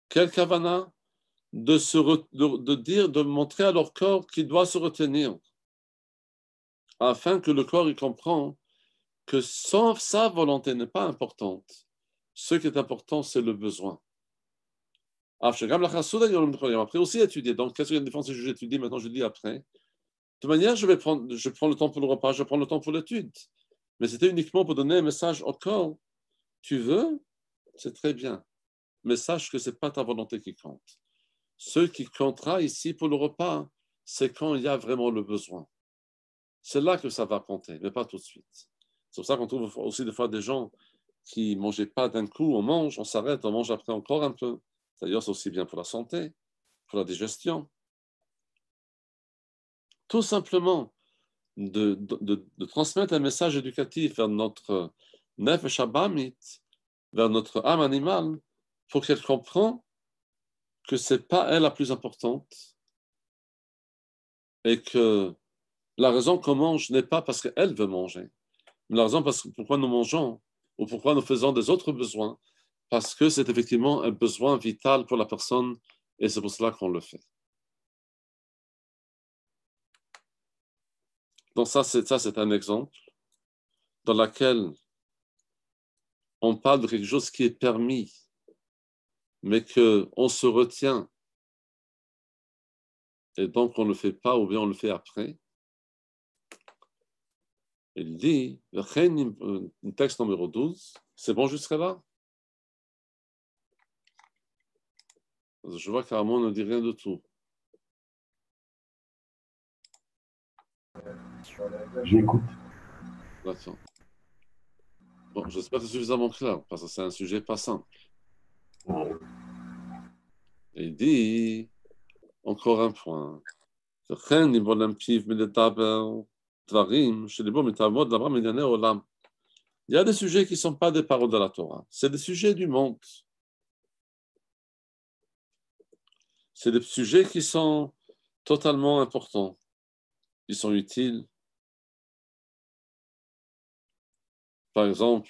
Quelle kavana de, dire, de montrer à leur corps qu'il doit se retenir, afin que le corps y comprend que sans sa volonté n'est pas importante. Ce qui est important, c'est le besoin. Ah, après aussi étudier. Donc, qu'est-ce que la défense si je étudie Maintenant, je dis après. De manière, je vais prendre, je prends le temps pour le repas, je prends le temps pour l'étude. Mais c'était uniquement pour donner un message au corps. Tu veux, c'est très bien. Mais sache que ce n'est pas ta volonté qui compte. Ce qui comptera ici pour le repas, c'est quand il y a vraiment le besoin. C'est là que ça va compter, mais pas tout de suite. C'est pour ça qu'on trouve aussi des fois des gens qui ne mangeaient pas d'un coup, on mange, on s'arrête, on mange après encore un peu. D'ailleurs, c'est aussi bien pour la santé, pour la digestion. Tout simplement, de, transmettre un message éducatif vers notre nef shabamit, vers notre âme animale, pour qu'elle comprenne que ce n'est pas elle la plus importante et que la raison qu'on mange n'est pas parce qu'elle veut manger, mais la raison parce que pourquoi nous mangeons ou pourquoi nous faisons des autres besoins, parce que c'est effectivement un besoin vital pour la personne et c'est pour cela qu'on le fait. Donc ça, c'est ça, c'est un exemple dans lequel on parle de quelque chose qui est permis mais qu'on se retient et donc on ne le fait pas ou bien on le fait après. Il dit, le euh, texte numéro 12, c'est bon jusqu'à là Je vois on ne dit rien de tout. J'écoute. D'accord. Bon, j'espère que c'est suffisamment clair, parce que c'est un sujet pas simple il dit, encore un point. Il y a des sujets qui ne sont pas des paroles de la Torah, c'est des sujets du monde. C'est des sujets qui sont totalement importants, Ils sont utiles. Par exemple,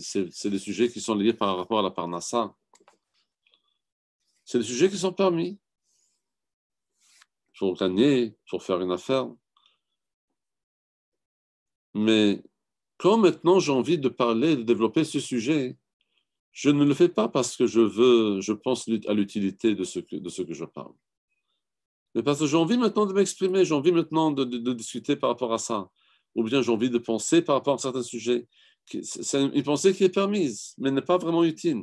c'est des sujets qui sont liés par rapport à la Parnassa c'est des sujets qui sont permis. Pour gagner, pour faire une affaire. Mais quand maintenant j'ai envie de parler, de développer ce sujet, je ne le fais pas parce que je veux, je pense à l'utilité de ce que, je parle. Mais parce que j'ai envie maintenant de m'exprimer, j'ai envie maintenant de, discuter par rapport à ça. Ou bien j'ai envie de penser par rapport à certains sujets. C'est une pensée qui est permise, mais n'est pas vraiment utile.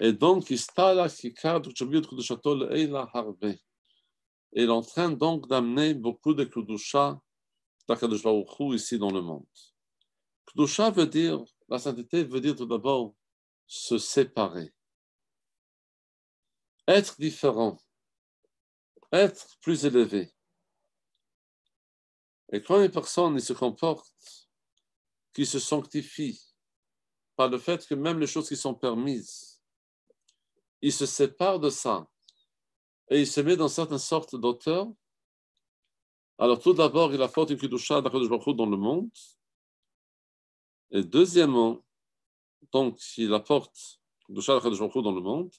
Et donc, Il est en train donc d'amener beaucoup de Kudusha ici dans le monde. Kudusha veut dire, la sainteté veut dire tout d'abord se séparer, être différent, être plus élevé. Et quand une personne se comporte, qui se sanctifie par le fait que même les choses qui sont permises, il se sépare de ça et il se met dans certaines sortes d'auteur. Alors, tout d'abord, il apporte une Kiddusha dans le monde. Et deuxièmement, donc, il apporte kiddusha dans le monde.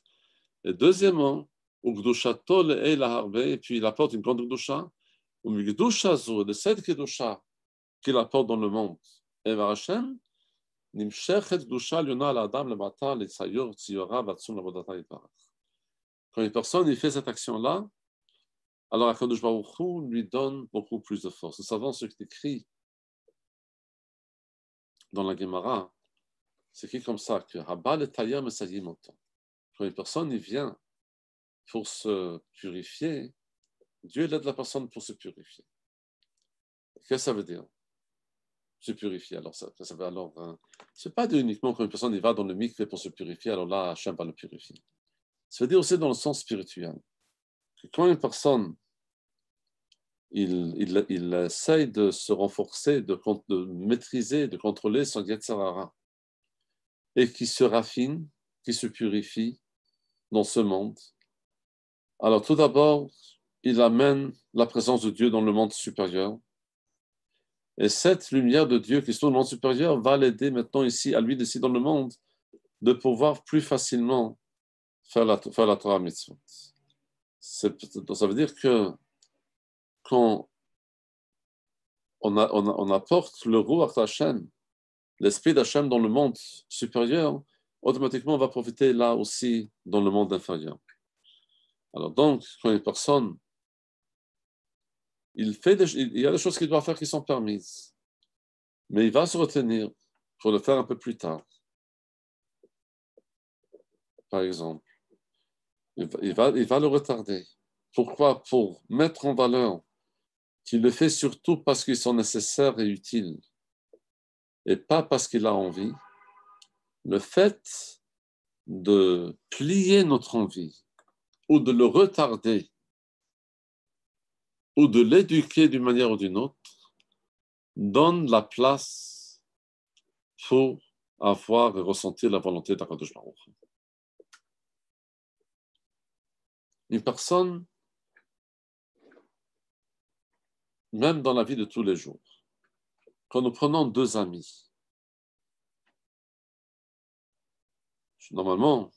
Et deuxièmement, et puis il apporte une grande Kdusha. De cette kiddusha qu'il apporte dans le monde, et Hashem, quand une personne fait cette action-là, alors Baruch lui donne beaucoup plus de force. Nous savons ce qui est écrit dans la Gemara. C'est écrit comme ça que Quand une personne vient pour se purifier, Dieu aide la personne pour se purifier. Qu'est-ce que ça veut dire? se purifier. Alors, ça, ça alors. Hein. c'est pas uniquement quand une personne y va dans le micro pour se purifier, alors là, Hachem va le purifier. Ça veut dire aussi dans le sens spirituel. Que quand une personne, il, il, essaye de se renforcer, de, de maîtriser, de contrôler son Yatsarara, et qui se raffine, qui se purifie dans ce monde, alors tout d'abord, il amène la présence de Dieu dans le monde supérieur et cette lumière de Dieu qui se trouve dans le supérieur va l'aider maintenant ici, à lui d'ici dans le monde, de pouvoir plus facilement faire la, faire Torah mitzvot. Ça veut dire que quand on, apporte le à Hashem, l'esprit d'Hachem dans le monde supérieur, automatiquement on va profiter là aussi dans le monde inférieur. Alors donc, quand une personne il, y a des choses qu'il doit faire qui sont permises, mais il va se retenir pour le faire un peu plus tard. Par exemple, il va, il va le retarder. Pourquoi Pour mettre en valeur qu'il le fait surtout parce qu'ils sont nécessaires et utiles, et pas parce qu'il a envie. Le fait de plier notre envie ou de le retarder ou de l'éduquer d'une manière ou d'une autre donne la place pour avoir et ressentir la volonté d'Akadosh Baruch. Une personne, même dans la vie de tous les jours, quand nous prenons deux amis, normalement,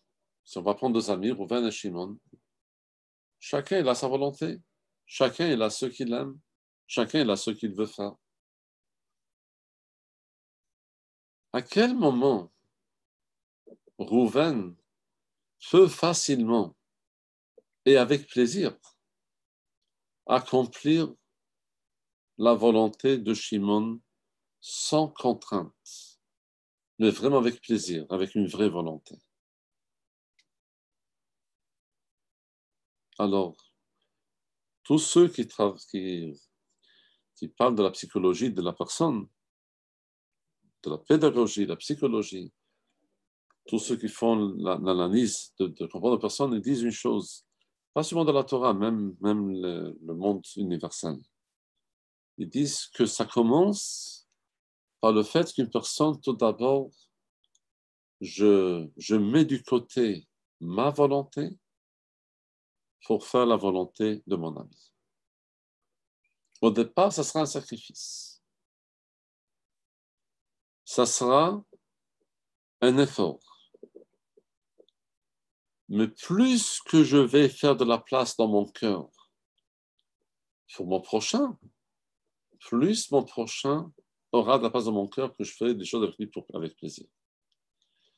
si on va prendre deux amis, Rouven et Shimon, chacun il a sa volonté. Chacun est là ce qu'il aime, chacun est là ce qu'il veut faire. À quel moment Rouven peut facilement et avec plaisir accomplir la volonté de Shimon sans contrainte, mais vraiment avec plaisir, avec une vraie volonté. Alors, tous ceux qui, parlent de la psychologie de la personne, de la pédagogie, de la psychologie, tous ceux qui font l'analyse de, de, comprendre la personne, ils disent une chose, pas seulement de la Torah, même, même le, monde universel. Ils disent que ça commence par le fait qu'une personne, tout d'abord, je mets du côté ma volonté pour faire la volonté de mon ami. Au départ, ça sera un sacrifice. Ça sera un effort. Mais plus que je vais faire de la place dans mon cœur pour mon prochain, plus mon prochain aura de la place dans mon cœur que je ferai des choses avec lui avec plaisir.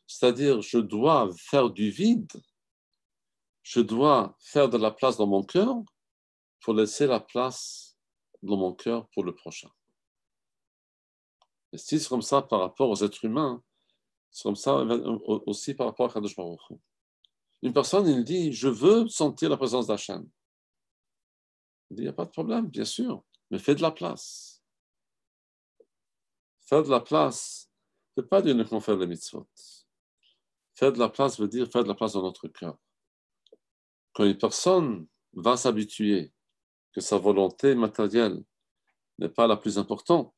C'est-à-dire, je dois faire du vide je dois faire de la place dans mon cœur pour laisser la place dans mon cœur pour le prochain. Et si c'est comme ça par rapport aux êtres humains, c'est comme ça aussi par rapport à Kadosh Baruch Une personne, il dit, je veux sentir la présence d'Hachem. Il dit, il n'y a pas de problème, bien sûr, mais fais de la place. Faire de la place, ce n'est pas dire qu'on fait les mitzvot. Faire de la place veut dire faire de la place dans notre cœur quand une personne va s'habituer que sa volonté matérielle n'est pas la plus importante,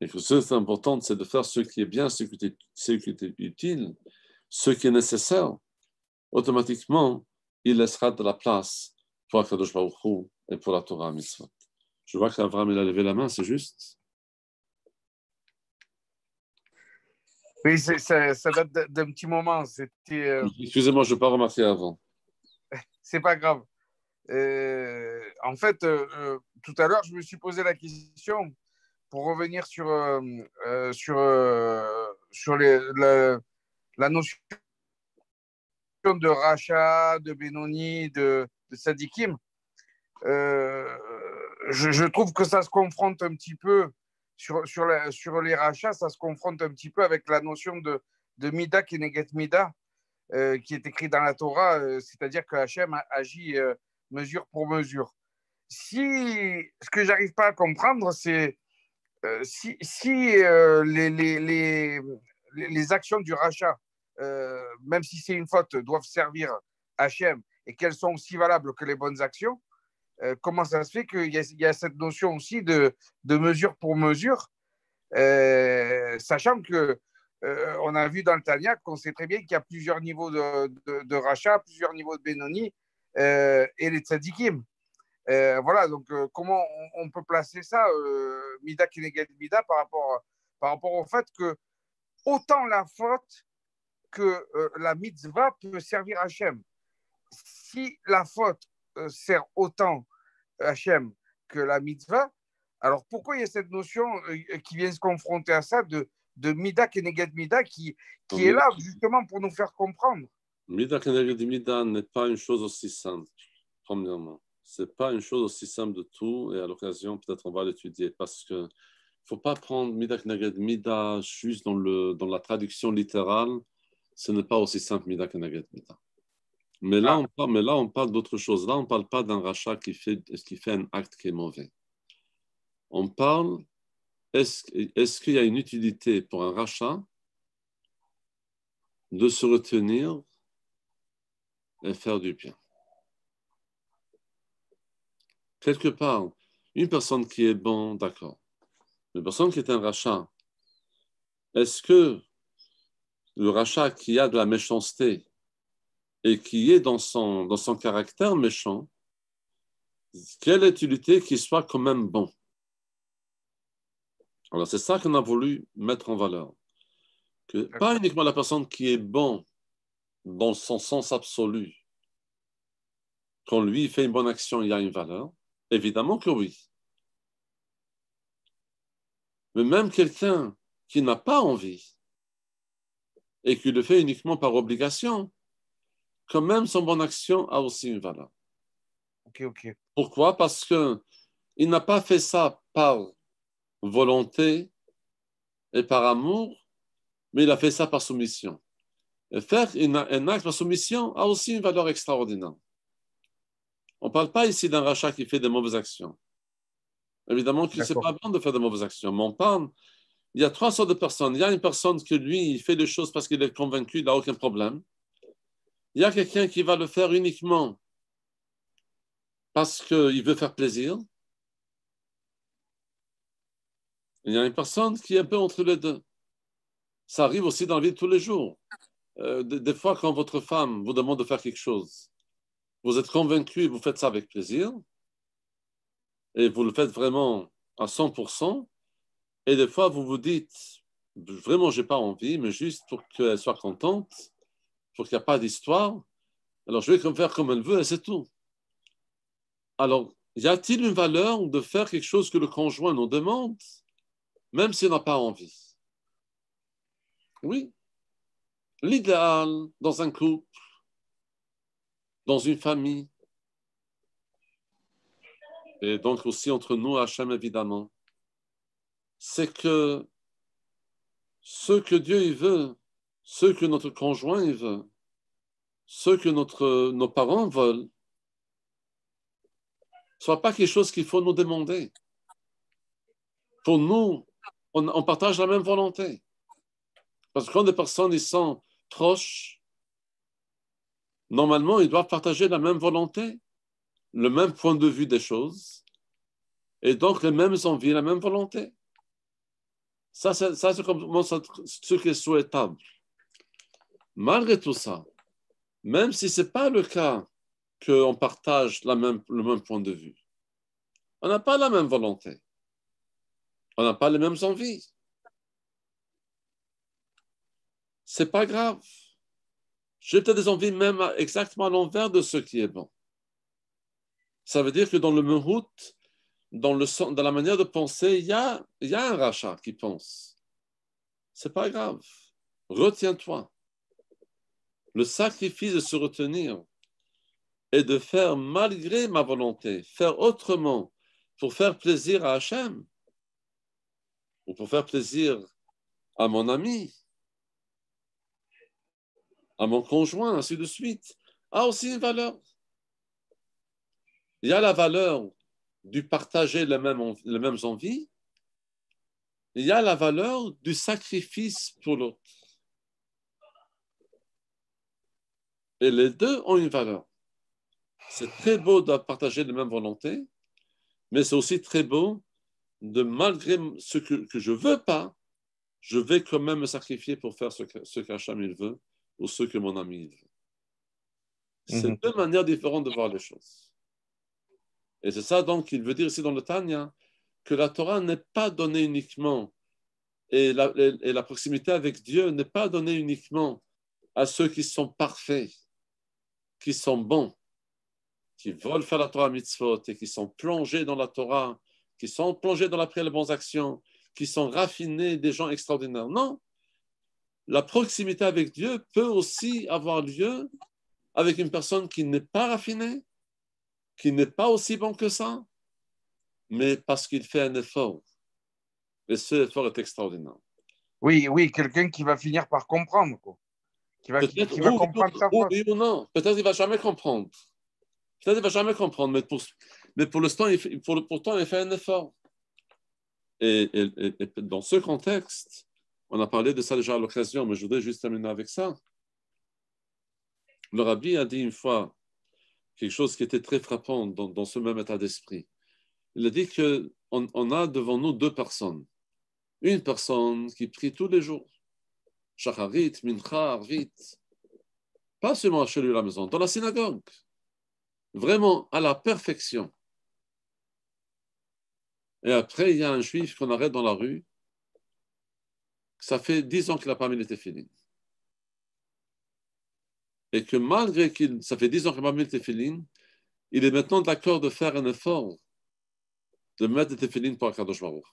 et que ce qui est important, c'est de faire ce qui est bien, ce qui est, utile, ce qui est nécessaire, automatiquement, il laissera de la place pour Akadosh Baruch et pour la Torah Mitzvot. Je vois qu'Avram, il a levé la main, c'est juste Oui, ça, date d'un petit moment. Euh, Excusez-moi, je ne pas remarqué avant c'est pas grave. Euh, en fait, euh, euh, tout à l'heure, je me suis posé la question pour revenir sur, sur, sur les, la, notion de rachat, de Benoni, de, Sadikim. Je, trouve que ça se confronte un petit peu sur, sur, sur les rachats, ça se confronte un petit peu avec la notion de, de Mida qui Mida. Euh, qui est écrit dans la Torah, euh, c'est-à-dire que Hachem agit euh, mesure pour mesure. Si ce que j'arrive pas à comprendre, c'est si, les, actions du rachat, même si c'est une faute, doivent servir Hachem et qu'elles sont aussi valables que les bonnes actions, comment ça se fait qu'il y, a cette notion aussi de mesure pour mesure, sachant que euh, on a vu dans le Talia qu'on sait très bien qu'il y a plusieurs niveaux de, rachat, plusieurs niveaux de Benoni euh, et les tzadikim. Euh, voilà, donc comment on, peut placer ça, Mida Kineged Mida, par rapport, par rapport au fait que autant la faute que la mitzvah peut servir Hachem. Si la faute sert autant Hachem que la mitzvah, alors pourquoi il y a cette notion qui vient se confronter à ça de de Mida Keneged Mida qui, qui est là justement pour nous faire comprendre. Mida Keneged Mida n'est pas une chose aussi simple, premièrement. Ce n'est pas une chose aussi simple de tout, et à l'occasion, peut-être on va l'étudier, parce que ne faut pas prendre Mida Keneged Mida juste dans, le, dans la traduction littérale, ce n'est pas aussi simple Mida Keneged Mida. Mais là, ah. on parle, mais là, on parle d'autre chose. Là, on ne parle pas d'un rachat qui fait, qui fait un acte qui est mauvais. On parle est-ce qu'il y a une utilité pour un rachat de se retenir et faire du bien Quelque part, une personne qui est bon, d'accord. Une personne qui est un rachat, est-ce que le rachat qui a de la méchanceté et qui est dans son, dans son caractère méchant, quelle utilité qu'il soit quand même bon alors c'est ça qu'on a voulu mettre en valeur. Que, pas uniquement la personne qui est bon dans son sens absolu. Quand lui fait une bonne action, il a une valeur. Évidemment que oui. Mais même quelqu'un qui n'a pas envie et qui le fait uniquement par obligation, quand même son bonne action a aussi une valeur. Pourquoi Parce qu'il n'a pas fait ça par volonté et par amour, mais il a fait ça par soumission. Et faire un acte par soumission a aussi une valeur extraordinaire. On ne parle pas ici d'un rachat qui fait des mauvaises actions. Évidemment ne sait pas bon de faire de mauvaises actions, mais on parle, il y a trois sortes de personnes. Il y a une personne que lui, il fait les choses parce qu'il est convaincu, il n'a aucun problème. Il y a quelqu'un qui va le faire uniquement parce qu'il veut faire plaisir. Il y a une personne qui est un peu entre les deux. Ça arrive aussi dans la vie de tous les jours. Euh, des, fois, quand votre femme vous demande de faire quelque chose, vous êtes convaincu et vous faites ça avec plaisir, et vous le faites vraiment à 100%, et des fois, vous vous dites, vraiment, j'ai pas envie, mais juste pour qu'elle soit contente, pour qu'il n'y ait pas d'histoire, alors je vais faire comme elle veut, et c'est tout. Alors, y a-t-il une valeur de faire quelque chose que le conjoint nous demande même si n'a pas envie. Oui, l'idéal dans un couple, dans une famille, et donc aussi entre nous, HM évidemment, c'est que ce que Dieu veut, ce que notre conjoint veut, ce que notre, nos parents veulent, ne soit pas quelque chose qu'il faut nous demander. Pour nous, on, partage la même volonté. Parce que quand des personnes ils sont proches, normalement, ils doivent partager la même volonté, le même point de vue des choses, et donc les mêmes envies, la même volonté. Ça, c'est, ce qui est souhaitable. Malgré tout ça, même si ce n'est pas le cas qu'on partage le même point de vue, on n'a pas la même volonté on n'a pas les mêmes envies. C'est pas grave. J'ai peut-être des envies même exactement à l'envers de ce qui est bon. Ça veut dire que dans le mehout, dans, le, dans la manière de penser, il y a, y un rachat qui pense. C'est pas grave. Retiens-toi. Le sacrifice de se retenir et de faire malgré ma volonté, faire autrement pour faire plaisir à Hachem, ou pour faire plaisir à mon ami, à mon conjoint, ainsi de suite, a aussi une valeur. Il y a la valeur du partager les mêmes, les mêmes envies, il y a la valeur du sacrifice pour l'autre. Et les deux ont une valeur. C'est très beau de partager les mêmes volontés, mais c'est aussi très beau de malgré ce que, je ne veux pas, je vais quand même me sacrifier pour faire ce, ce qu'Hacham il veut ou ce que mon ami veut. C'est mhm. deux manières différentes de voir les choses. Et c'est ça donc qu'il veut dire ici dans le Tanya que la Torah n'est pas donnée uniquement et la, et la proximité avec Dieu n'est pas donnée uniquement à ceux qui sont parfaits, qui sont bons, qui veulent faire la Torah mitzvot et qui sont plongés dans la Torah qui sont plongés dans la prière les bonnes actions, qui sont raffinés, des gens extraordinaires. Non. La proximité avec Dieu peut aussi avoir lieu avec une personne qui n'est pas raffinée, qui n'est pas aussi bon que ça, mais parce qu'il fait un effort. Et ce effort est extraordinaire. Oui, oui, quelqu'un qui va finir par comprendre. Quoi. Qui va, comprendre oui ou non. Peut-être qu'il ne va jamais comprendre. Peut-être qu'il ne va jamais comprendre, mais pour, mais pour l'instant, il pourtant, il fait un effort. Et, dans ce contexte, on a parlé de ça déjà à l'occasion, mais je voudrais juste terminer avec ça. Le rabbi a dit une fois quelque chose qui était très frappant dans, ce même état d'esprit. Il a dit qu'on on a devant nous deux personnes. Une personne qui prie tous les jours, shacharit, mincha, arvit, pas seulement chez lui à la maison, dans la synagogue, vraiment à la perfection. Et après, il y a un juif qu'on arrête dans la rue. Ça fait dix ans qu'il n'a pas mis les Et que malgré qu'il, ça fait dix ans qu'il n'a pas mis les il est maintenant d'accord de faire un effort de mettre des téfilines pour Akadosh Baruch.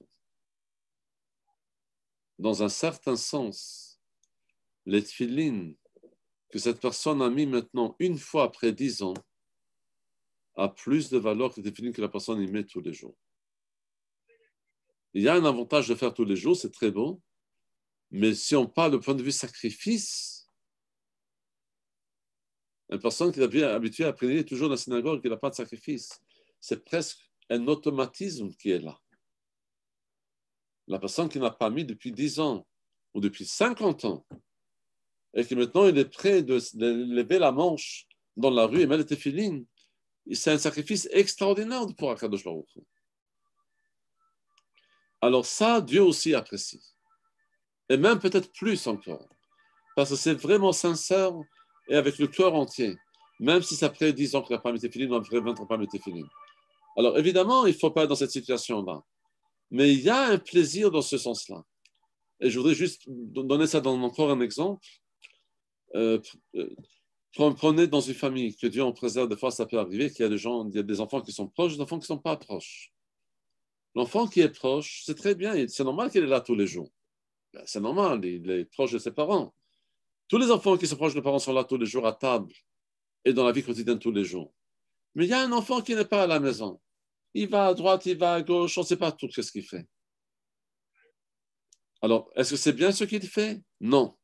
Dans un certain sens, les téfilines que cette personne a mis maintenant une fois après dix ans a plus de valeur que les téfilines que la personne y met tous les jours. Il y a un avantage de faire tous les jours, c'est très bon. Mais si on parle du point de vue sacrifice, une personne qui est habituée à prier toujours dans la synagogue, qui n'a pas de sacrifice, c'est presque un automatisme qui est là. La personne qui n'a pas mis depuis 10 ans ou depuis 50 ans, et qui maintenant il est prêt de, lever la manche dans la rue et mettre les filines, c'est un sacrifice extraordinaire pour Akadosh Baruch alors ça, Dieu aussi apprécie. Et même peut-être plus encore. Parce que c'est vraiment sincère et avec le cœur entier. Même si ça fait 10 ans que la femme était finie, non, 20 ans, la femme Alors évidemment, il ne faut pas être dans cette situation-là. Mais il y a un plaisir dans ce sens-là. Et je voudrais juste donner ça dans encore un exemple. on euh, euh, prenez dans une famille que Dieu en préserve, des fois ça peut arriver qu'il y a des gens, il y a des enfants qui sont proches, des enfants qui ne sont pas proches. L'enfant qui est proche, c'est très bien, c'est normal qu'il est là tous les jours. Ben, c'est normal, il est proche de ses parents. Tous les enfants qui sont proches de parents sont là tous les jours à table et dans la vie quotidienne tous les jours. Mais il y a un enfant qui n'est pas à la maison. Il va à droite, il va à gauche, on ne sait pas tout ce qu'il fait. Alors, est-ce que c'est bien ce qu'il fait Non.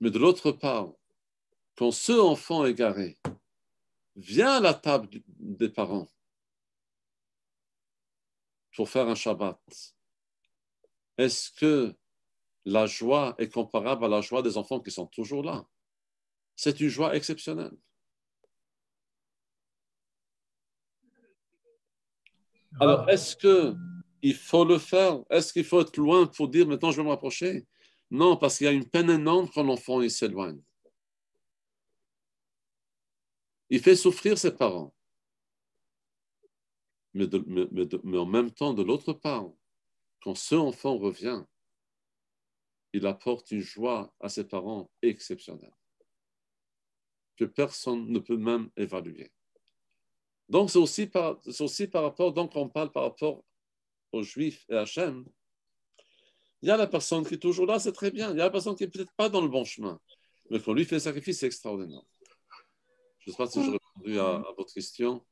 Mais de l'autre part, quand ce enfant égaré vient à la table des parents pour faire un Shabbat. Est-ce que la joie est comparable à la joie des enfants qui sont toujours là? C'est une joie exceptionnelle. Alors, est-ce que il faut le faire? Est-ce qu'il faut être loin pour dire maintenant je vais me rapprocher? Non, parce qu'il y a une peine énorme quand l'enfant s'éloigne. Il fait souffrir ses parents mais, en même temps, de l'autre part, quand ce enfant revient, il apporte une joie à ses parents exceptionnelle, que personne ne peut même évaluer. Donc, c'est aussi, par, aussi par rapport, donc on parle par rapport aux Juifs et à Hachem. Il y a la personne qui est toujours là, c'est très bien. Il y a la personne qui n'est peut-être pas dans le bon chemin, mais qu'on lui fait un sacrifice, extraordinaire. Je ne sais pas si j'ai mmh. répondu à, à votre question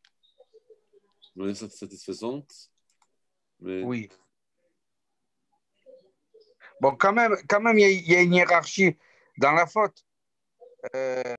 satisfaisante. Oui. Bon, quand même, quand même, il y, y, a une hiérarchie dans la faute. Euh...